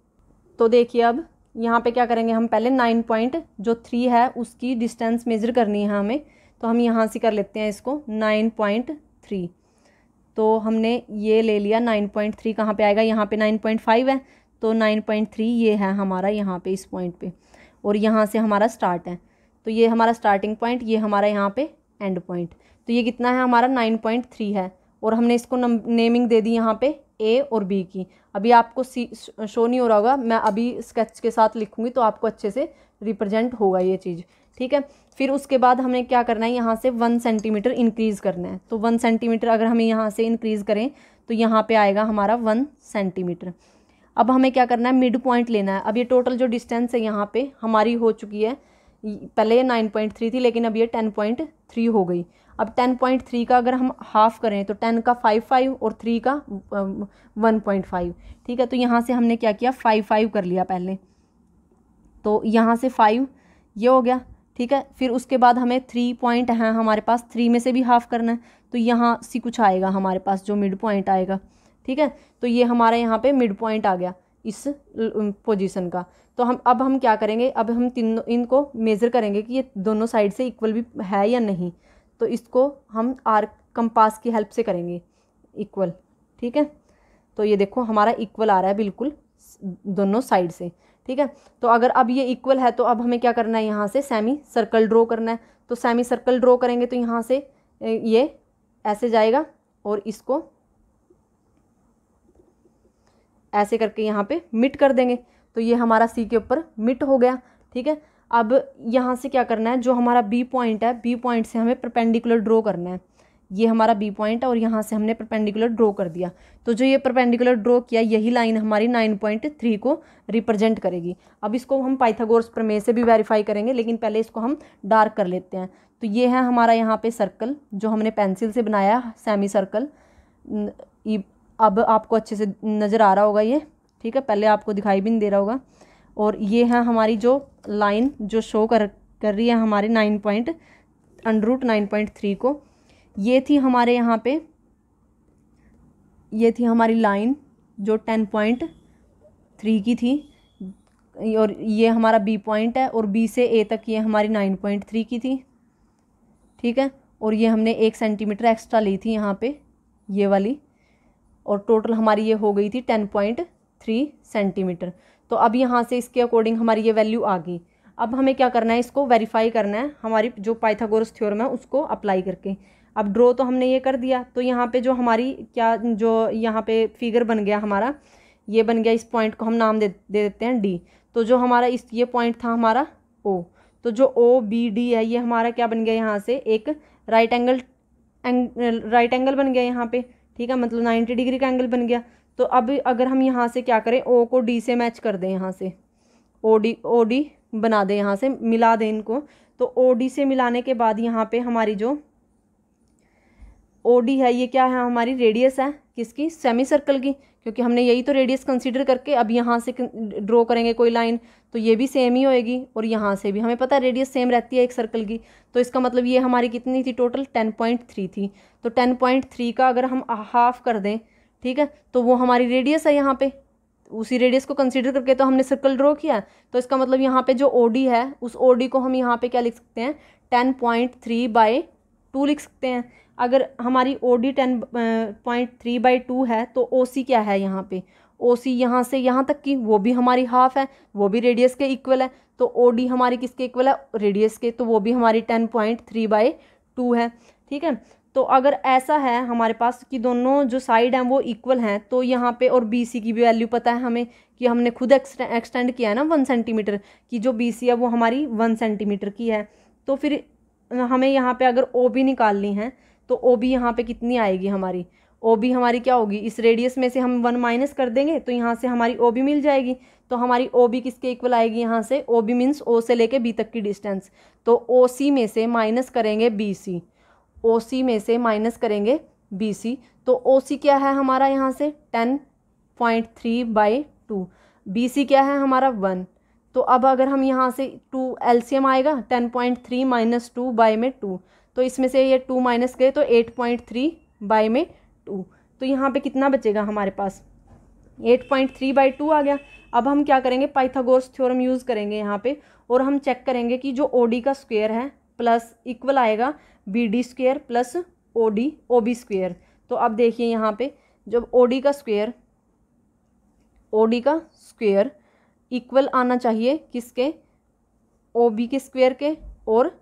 तो देखिए अब यहाँ पे क्या करेंगे हम पहले नाइन पॉइंट जो थ्री है उसकी डिस्टेंस मेज़र करनी है हमें तो हम यहाँ से कर लेते हैं इसको नाइन पॉइंट थ्री तो हमने ये ले लिया नाइन पॉइंट थ्री कहाँ पर आएगा यहाँ पे नाइन पॉइंट फाइव है तो नाइन पॉइंट थ्री ये है हमारा यहाँ पे इस पॉइंट पे और यहाँ से हमारा स्टार्ट है तो ये हमारा स्टार्टिंग पॉइंट ये हमारा यहाँ पे एंड पॉइंट तो ये कितना है हमारा नाइन पॉइंट थ्री है और हमने इसको नेमिंग दे दी यहाँ पे ए और बी की अभी आपको सी शो नहीं हो रहा होगा मैं अभी स्केच के साथ लिखूँगी तो आपको अच्छे से रिप्रेजेंट होगा ये चीज़ ठीक है फिर उसके बाद हमें क्या करना है यहाँ से वन सेंटीमीटर इंक्रीज़ करना है तो वन सेंटीमीटर अगर हम यहाँ से इंक्रीज़ करें तो यहाँ पे आएगा हमारा वन सेंटीमीटर अब हमें क्या करना है मिड पॉइंट लेना है अब ये टोटल जो डिस्टेंस है यहाँ पे हमारी हो चुकी है पहले ये नाइन पॉइंट थ्री थी लेकिन अब ये टेन पॉइंट थ्री हो गई अब टेन पॉइंट थ्री का अगर हम हाफ़ करें तो टेन का फाइव फाइव और थ्री का वन पॉइंट फाइव ठीक है तो यहाँ से हमने क्या किया फाइव फाइव कर लिया पहले तो यहाँ से फाइव ये हो गया ठीक है फिर उसके बाद हमें थ्री पॉइंट हैं हमारे पास थ्री में से भी हाफ़ करना है तो यहाँ सी कुछ आएगा हमारे पास जो मिड पॉइंट आएगा ठीक है तो ये हमारा यहाँ पे मिड पॉइंट आ गया इस पोजीशन का तो हम अब हम क्या करेंगे अब हम तीनों इनको मेज़र करेंगे कि ये दोनों साइड से इक्वल भी है या नहीं तो इसको हम आर कंपास की हेल्प से करेंगे इक्वल ठीक है तो ये देखो हमारा इक्वल आ रहा है बिल्कुल दोनों साइड से ठीक है तो अगर अब ये इक्वल है तो अब हमें क्या करना है यहाँ से सेमी सर्कल ड्रॉ करना है तो सेमी सर्कल ड्रॉ करेंगे तो यहाँ से ये ऐसे जाएगा और इसको ऐसे करके यहाँ पे मिट कर देंगे तो ये हमारा सी के ऊपर मिट हो गया ठीक है अब यहाँ से क्या करना है जो हमारा बी पॉइंट है बी पॉइंट से हमें परपेंडिकुलर ड्रॉ करना है ये हमारा बी पॉइंट है और यहाँ से हमने परपेंडिकुलर ड्रॉ कर दिया तो जो ये परपेंडिकुलर ड्रॉ किया यही लाइन हमारी नाइन पॉइंट थ्री को रिप्रेजेंट करेगी अब इसको हम पाइथागोरस प्रमेय से भी वेरीफाई करेंगे लेकिन पहले इसको हम डार्क कर लेते हैं तो ये है हमारा यहाँ पे सर्कल जो हमने पेंसिल से बनाया सेमी सर्कल अब आपको अच्छे से नज़र आ रहा होगा ये ठीक है पहले आपको दिखाई भी नहीं दे रहा होगा और ये है हमारी जो लाइन जो शो कर कर रही है हमारे nine point under root nine point three को ये थी हमारे यहाँ पे ये थी हमारी लाइन जो टेन पॉइंट थ्री की थी और ये हमारा बी पॉइंट है और बी से ए तक ये हमारी नाइन पॉइंट थ्री की थी ठीक है और ये हमने एक सेंटीमीटर एक्स्ट्रा ली थी यहाँ पे ये वाली और टोटल हमारी ये हो गई थी टेन पॉइंट थ्री सेंटीमीटर तो अब यहाँ से इसके अकॉर्डिंग हमारी ये वैल्यू आ गई अब हमें क्या करना है इसको वेरीफाई करना है हमारी जो पाइथागोरस थ्योरम है उसको अप्लाई करके अब ड्रॉ तो हमने ये कर दिया तो यहाँ पे जो हमारी क्या जो यहाँ पे फिगर बन गया हमारा ये बन गया इस पॉइंट को हम नाम दे दे देते हैं डी तो जो हमारा इस ये पॉइंट था हमारा ओ तो जो ओ बी डी है ये हमारा क्या बन गया यहाँ से एक राइट एंगल एंग राइट एंगल बन गया यहाँ पे ठीक है मतलब नाइन्टी डिग्री का एंगल बन गया तो अब अगर हम यहाँ से क्या करें ओ को डी से मैच कर दें यहाँ से ओ डी ओ डी बना दें यहाँ से मिला दें इनको तो ओ डी से मिलाने के बाद यहाँ पे हमारी जो ओ डी है ये क्या है हमारी रेडियस है किसकी सेमी सर्कल की क्योंकि हमने यही तो रेडियस कंसीडर करके अब यहाँ से ड्रॉ करेंगे कोई लाइन तो ये भी सेम ही होएगी और यहाँ से भी हमें पता है रेडियस सेम रहती है एक सर्कल की तो इसका मतलब ये हमारी कितनी थी टोटल टेन पॉइंट थ्री थी तो टेन पॉइंट थ्री का अगर हम हाफ कर दें ठीक है तो वो हमारी रेडियस है यहाँ पे उसी रेडियस को कंसीडर करके तो हमने सर्कल ड्रॉ किया तो इसका मतलब यहाँ पे जो ओ है उस ओ को हम यहाँ पे क्या लिख सकते हैं ten point three by two लिख सकते हैं अगर हमारी O D ten point three by two है तो ओ सी क्या है यहाँ पे ओ सी यहाँ से यहाँ तक की वो भी हमारी हाफ है वो भी रेडियस के इक्वल है तो ओ डी हमारी किसके इक्वल है रेडियस के तो वो भी हमारी ten point three by two है ठीक है तो अगर ऐसा है हमारे पास कि दोनों जो साइड हैं वो इक्वल हैं तो यहाँ पे और बी सी की भी वैल्यू पता है हमें कि हमने खुद एक्सटेंड किया है ना वन सेंटीमीटर की जो बी सी है वो हमारी वन सेंटीमीटर की है तो फिर हमें यहाँ पे अगर ओ बी निकालनी है तो ओ बी यहाँ पर कितनी आएगी हमारी ओ बी हमारी क्या होगी इस रेडियस में से हम वन माइनस कर देंगे तो यहाँ से हमारी ओ बी मिल जाएगी तो हमारी ओ बी किसके इक्वल आएगी यहाँ से ओ बी मीन्स ओ से लेके बी तक की डिस्टेंस तो ओ सी में से माइनस करेंगे बी सी ओ सी में से माइनस करेंगे बी सी तो ओ सी क्या है हमारा यहाँ से ten point three by two B C क्या है हमारा वन तो अब अगर हम यहाँ से टू एल सी एम आएगा ten point three minus two by में टू तो इसमें से ये टू माइनस गए तो एट पॉइंट थ्री बाई में टू तो यहाँ पे कितना बचेगा हमारे पास eight point three by two आ गया अब हम क्या करेंगे पाइथागोरस थ्योरम यूज़ करेंगे यहाँ पे और हम चेक करेंगे कि जो ओडी का स्क्वेयर है प्लस इक्वल आएगा B D square plus O D O B square तो अब देखिए यहाँ पे जब ओ डी का स्क्वेयर ओ डी का स्क्वेयर इक्वल आना चाहिए किसके ओ बी के स्क्वेयर के और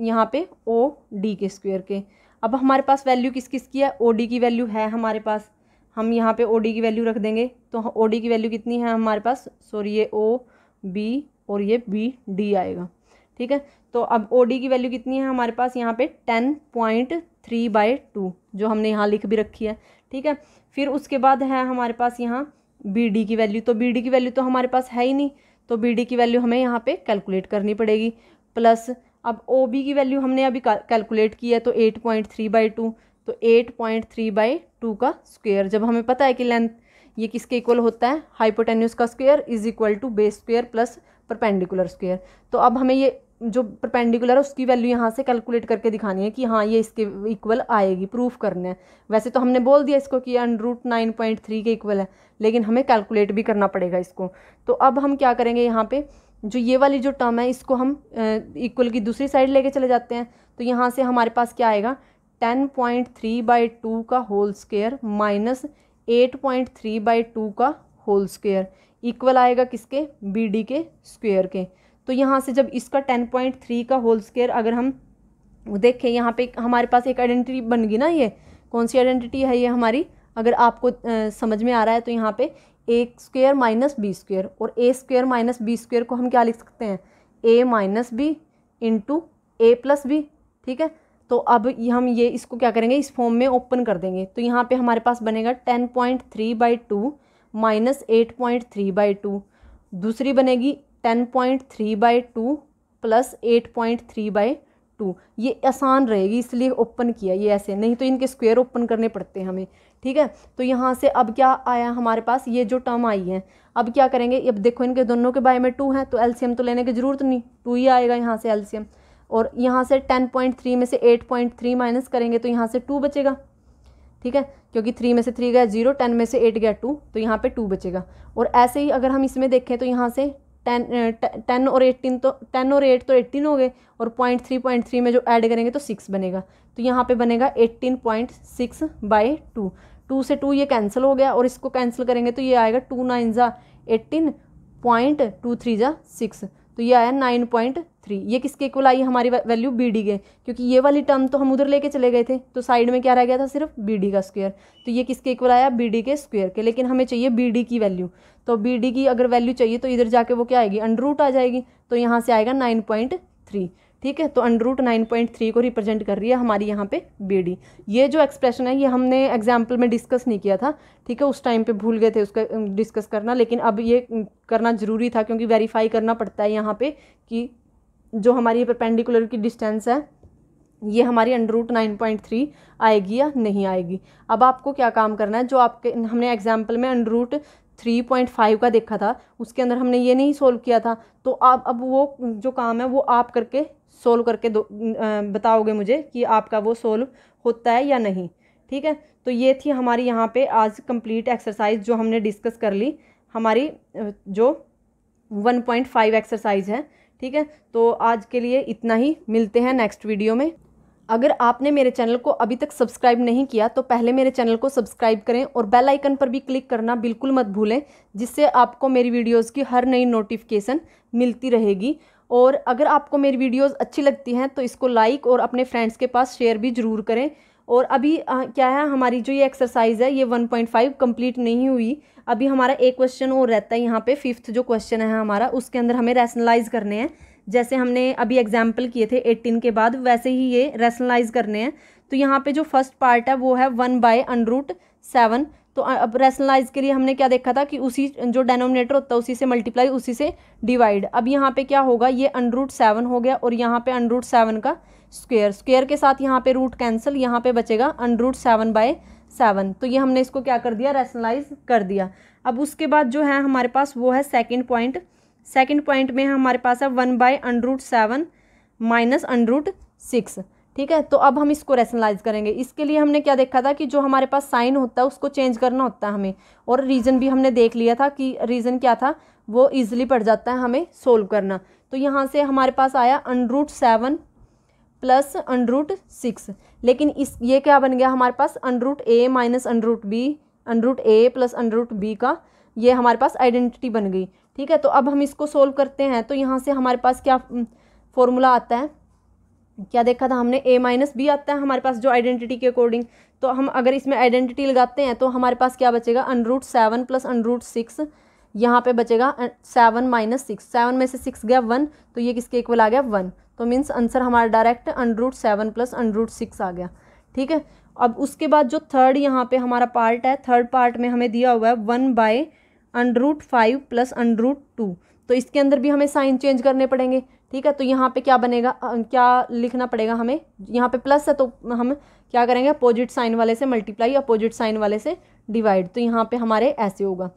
यहाँ पे ओ डी के स्क्वेयर के अब हमारे पास वैल्यू किस किस की है ओ डी की वैल्यू है हमारे पास हम यहाँ पे ओ डी की वैल्यू रख देंगे तो ओ डी की वैल्यू कितनी है हमारे पास सॉरी ये ओ बी और ये बी डी आएगा ठीक है तो अब ओ डी की वैल्यू कितनी है हमारे पास यहाँ पे ten point three by two जो हमने यहाँ लिख भी रखी है ठीक है फिर उसके बाद है हमारे पास यहाँ बी डी की वैल्यू तो बी डी की वैल्यू तो हमारे पास है ही नहीं तो बी डी की वैल्यू हमें यहाँ पे कैलकुलेट करनी पड़ेगी प्लस अब ओ बी की वैल्यू हमने अभी कैलकुलेट की है तो eight point three by two तो eight point three by two का स्क्वेयर जब हमें पता है कि लेंथ ये किसके इक्वल होता है हाइपोटेन्यूस का square is equal to base square plus perpendicular square तो अब हमें ये जो परपेंडिकुलर है उसकी वैल्यू यहाँ से कैलकुलेट करके दिखानी है कि हाँ ये इसके इक्वल आएगी प्रूफ करना है वैसे तो हमने बोल दिया इसको कि under root nine point three के इक्वल है लेकिन हमें कैलकुलेट भी करना पड़ेगा इसको तो अब हम क्या करेंगे यहाँ पे जो ये वाली जो टर्म है इसको हम इक्वल की दूसरी साइड लेके चले जाते हैं तो यहाँ से हमारे पास क्या आएगा ten point three by two का whole square minus eight point three by two का होल स्केयर इक्वल आएगा किसके बी डी के स्क्वेयर के तो यहाँ से जब इसका टेन पॉइंट थ्री का होल स्केयर अगर हम देखें यहाँ पे हमारे पास एक आइडेंटिटी बन गई ना ये कौन सी आइडेंटिटी है ये हमारी अगर आपको आ, समझ में आ रहा है तो यहाँ पे A square minus B square और A square minus B square को हम क्या लिख सकते हैं A minus B into A plus B ठीक है तो अब हम ये इसको क्या करेंगे इस फॉर्म में ओपन कर देंगे तो यहाँ पे हमारे पास बनेगा ten point three by two minus eight point three by two दूसरी बनेगी ten point three by two plus eight point three by two ये आसान रहेगी इसलिए ओपन किया ये ऐसे नहीं तो इनके स्क्वेयर ओपन करने पड़ते हैं हमें ठीक है तो यहाँ से अब क्या आया हमारे पास ये जो टर्म आई है अब क्या करेंगे अब देखो इनके दोनों के बारे में टू है तो एलसीएम तो लेने की ज़रूरत नहीं टू ही आएगा यहाँ से एलसीएम और यहाँ से टेन पॉइंट थ्री में से एट पॉइंट थ्री माइनस करेंगे तो यहाँ से टू बचेगा ठीक है क्योंकि थ्री में से थ्री गया जीरो टेन में से एट गया टू तो यहाँ पे टू बचेगा और ऐसे ही अगर हम इसमें देखें तो यहाँ से टेन टेन और एटीन तो टेन और एट तो एट्टीन हो गए और पॉइंट थ्री पॉइंट थ्री में जो ऐड करेंगे तो सिक्स बनेगा तो यहाँ पे बनेगा eighteen point six by two two से टू ये कैंसिल हो गया और इसको कैंसिल करेंगे तो ये आएगा टू नाइन ज़ा एट्टीन पॉइंट टू थ्री ज़ा सिक्स तो ये आया नाइन पॉइंट थ्री ये किसके इक्वल आई हमारी वैल्यू बी डी के क्योंकि ये वाली टर्म तो हम उधर लेके चले गए थे तो साइड में क्या रह गया था सिर्फ बी डी का स्क्वेयर तो ये किसके इक्वल आया बी डी के स्क्वेयर के लेकिन हमें चाहिए बी डी की वैल्यू तो बी डी की अगर वैल्यू चाहिए तो इधर जाके वो क्या आएगी अंडर रूट आ जाएगी तो यहाँ से आएगा नाइन पॉइंट थ्री ठीक है तो under root nine point three को रिप्रेजेंट कर रही है हमारी यहाँ पे बी डी ये जो एक्सप्रेशन है ये हमने एग्जाम्पल में डिस्कस नहीं किया था ठीक है उस टाइम पे भूल गए थे उसका डिस्कस करना लेकिन अब ये करना ज़रूरी था क्योंकि वेरीफाई करना पड़ता है यहाँ पे कि जो हमारी परपेंडिकुलर की डिस्टेंस है ये हमारी under root nine point three आएगी या नहीं आएगी अब आपको क्या काम करना है जो आपके हमने एग्जाम्पल में under root three point five का देखा था उसके अंदर हमने ये नहीं सोल्व किया था तो आप अब वो जो काम है वो आप करके सोल्व करके दो बताओगे मुझे कि आपका वो सोल्व होता है या नहीं ठीक है तो ये थी हमारी यहाँ पे आज कंप्लीट एक्सरसाइज जो हमने डिस्कस कर ली हमारी जो वन पॉइंट फाइव एक्सरसाइज है ठीक है तो आज के लिए इतना ही मिलते हैं नेक्स्ट वीडियो में अगर आपने मेरे चैनल को अभी तक सब्सक्राइब नहीं किया तो पहले मेरे चैनल को सब्सक्राइब करें और बेल आइकन पर भी क्लिक करना बिल्कुल मत भूलें जिससे आपको मेरी वीडियोस की हर नई नोटिफिकेशन मिलती रहेगी और अगर आपको मेरी वीडियोस अच्छी लगती हैं तो इसको लाइक और अपने फ्रेंड्स के पास शेयर भी ज़रूर करें और अभी आ, क्या है हमारी जो ये एक्सरसाइज है ये वन पॉइंट नहीं हुई अभी हमारा एक क्वेश्चन और रहता है यहाँ पर फिफ्थ जो क्वेश्चन है हमारा उसके अंदर हमें रैशनलाइज करने हैं जैसे हमने अभी एग्जाम्पल किए थे एट्टीन के बाद वैसे ही ये रेशनलाइज करने हैं तो यहाँ पे जो फर्स्ट पार्ट है वो है वन बाय अनरूट सेवन तो अब रेशनलाइज के लिए हमने क्या देखा था कि उसी जो डेनोमिनेटर होता है उसी से मल्टीप्लाई उसी से डिवाइड अब यहाँ पे क्या होगा ये अनरूट सेवन हो गया और यहाँ पे अनरूट सेवन का स्क्वेयर स्क्वेयर के साथ यहाँ पे रूट कैंसिल यहाँ पे बचेगा अनरूट सेवन बाय सेवन तो ये हमने इसको क्या कर दिया रेशनलाइज कर दिया अब उसके बाद जो है हमारे पास वो है सेकेंड पॉइंट सेकंड पॉइंट में हमारे पास है one by under root seven minus under root six ठीक है तो अब हम इसको रेशनलाइज करेंगे इसके लिए हमने क्या देखा था कि जो हमारे पास साइन होता है उसको चेंज करना होता है हमें और रीज़न भी हमने देख लिया था कि रीज़न क्या था वो ईजिली पड़ जाता है हमें सोल्व करना तो यहाँ से हमारे पास आया under root seven plus under root six लेकिन इस ये क्या बन गया हमारे पास under root A minus under root B under root A plus under root B का ये हमारे पास आइडेंटिटी बन गई ठीक है तो अब हम इसको सोल्व करते हैं तो यहाँ से हमारे पास क्या फॉर्मूला हम्म, आता है क्या देखा था हमने ए माइनस बी आता है हमारे पास जो आइडेंटिटी के अकॉर्डिंग तो हम अगर इसमें आइडेंटिटी लगाते हैं तो हमारे पास क्या बचेगा under root seven plus under root six यहाँ पर बचेगा सेवन माइनस सिक्स सेवन में से सिक्स गया वन तो ये किसके इक्वल आ गया वन तो मीन्स आंसर हमारा direct under root seven plus under root six आ गया ठीक है अब उसके बाद जो थर्ड यहाँ पे हमारा पार्ट है थर्ड पार्ट में हमें दिया हुआ है one by under root five plus under root two तो इसके अंदर भी हमें साइन चेंज करने पड़ेंगे ठीक है तो यहाँ पे क्या बनेगा क्या लिखना पड़ेगा हमें यहाँ पे प्लस है तो हम क्या करेंगे अपोजिट साइन वाले से मल्टीप्लाई अपोजिट साइन वाले से डिवाइड तो यहाँ पे हमारे ऐसे होगा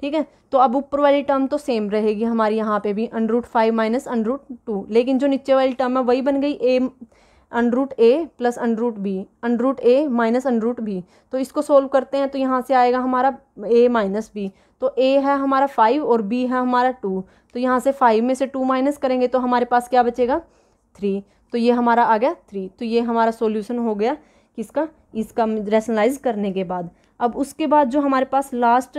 ठीक है तो अब ऊपर वाली टर्म तो सेम रहेगी हमारी यहाँ पे भी root five minus root two लेकिन जो नीचे वाली टर्म है वही बन गई A under root A plus under root B under root A minus under root B तो इसको सोल्व करते हैं तो यहाँ से आएगा हमारा ए माइनस बी तो ए है हमारा फाइव और बी है हमारा टू तो यहाँ से फाइव में से टू माइनस करेंगे तो हमारे पास क्या बचेगा थ्री तो ये हमारा आ गया थ्री तो ये हमारा सोल्यूशन हो गया किसका इसका रेशनलाइज करने के बाद अब उसके बाद जो हमारे पास लास्ट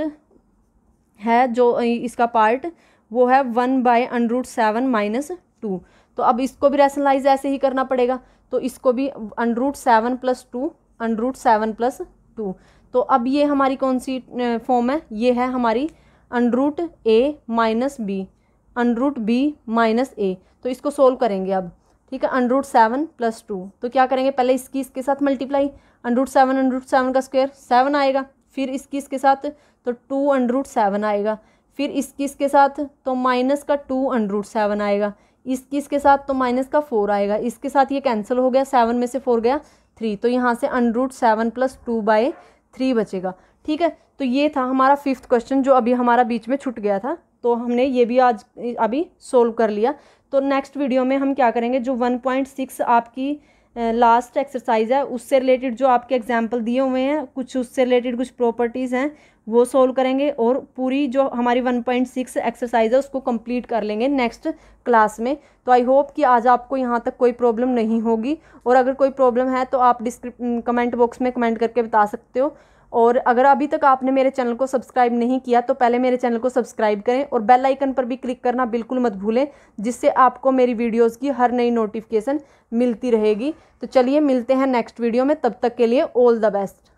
है जो इसका पार्ट वो है one by under root seven minus two तो अब इसको भी रैशनलाइज ऐसे ही करना पड़ेगा तो इसको भी under root seven plus two under root seven plus two तो अब ये हमारी कौन सी फॉर्म है ये है हमारी under root A minus B under root B minus A तो इसको सोल्व करेंगे अब ठीक है अनरूट सेवन प्लस टू तो क्या करेंगे पहले इसकी इसके साथ multiply under root seven under root seven का स्क्वायर सेवन आएगा फिर इसकी इसके साथ तो टू अनरूट सेवन आएगा फिर इसकी इसके साथ तो माइनस का टू अनरूट सेवन आएगा इस किसके साथ तो माइनस का फोर आएगा इसके साथ ये कैंसिल हो गया सेवन में से फोर गया थ्री तो यहाँ से under root seven plus two by three बचेगा ठीक है तो ये था हमारा फिफ्थ क्वेश्चन जो अभी हमारा बीच में छूट गया था तो हमने ये भी आज अभी सोल्व कर लिया तो नेक्स्ट वीडियो में हम क्या करेंगे जो वन पॉइंट सिक्स आपकी लास्ट एक्सरसाइज है उससे रिलेटेड जो आपके एग्जाम्पल दिए हुए हैं कुछ उससे रिलेटेड कुछ प्रॉपर्टीज़ हैं वो सोल्व करेंगे और पूरी जो हमारी 1.6 एक्सरसाइज है उसको कंप्लीट कर लेंगे नेक्स्ट क्लास में तो आई होप कि आज आपको यहाँ तक कोई प्रॉब्लम नहीं होगी और अगर कोई प्रॉब्लम है तो आप डिस्क्रिप कमेंट बॉक्स में कमेंट करके बता सकते हो और अगर अभी तक आपने मेरे चैनल को सब्सक्राइब नहीं किया तो पहले मेरे चैनल को सब्सक्राइब करें और बेल आइकन पर भी क्लिक करना बिल्कुल मत भूलें जिससे आपको मेरी वीडियोस की हर नई नोटिफिकेशन मिलती रहेगी तो चलिए मिलते हैं नेक्स्ट वीडियो में तब तक के लिए ऑल द बेस्ट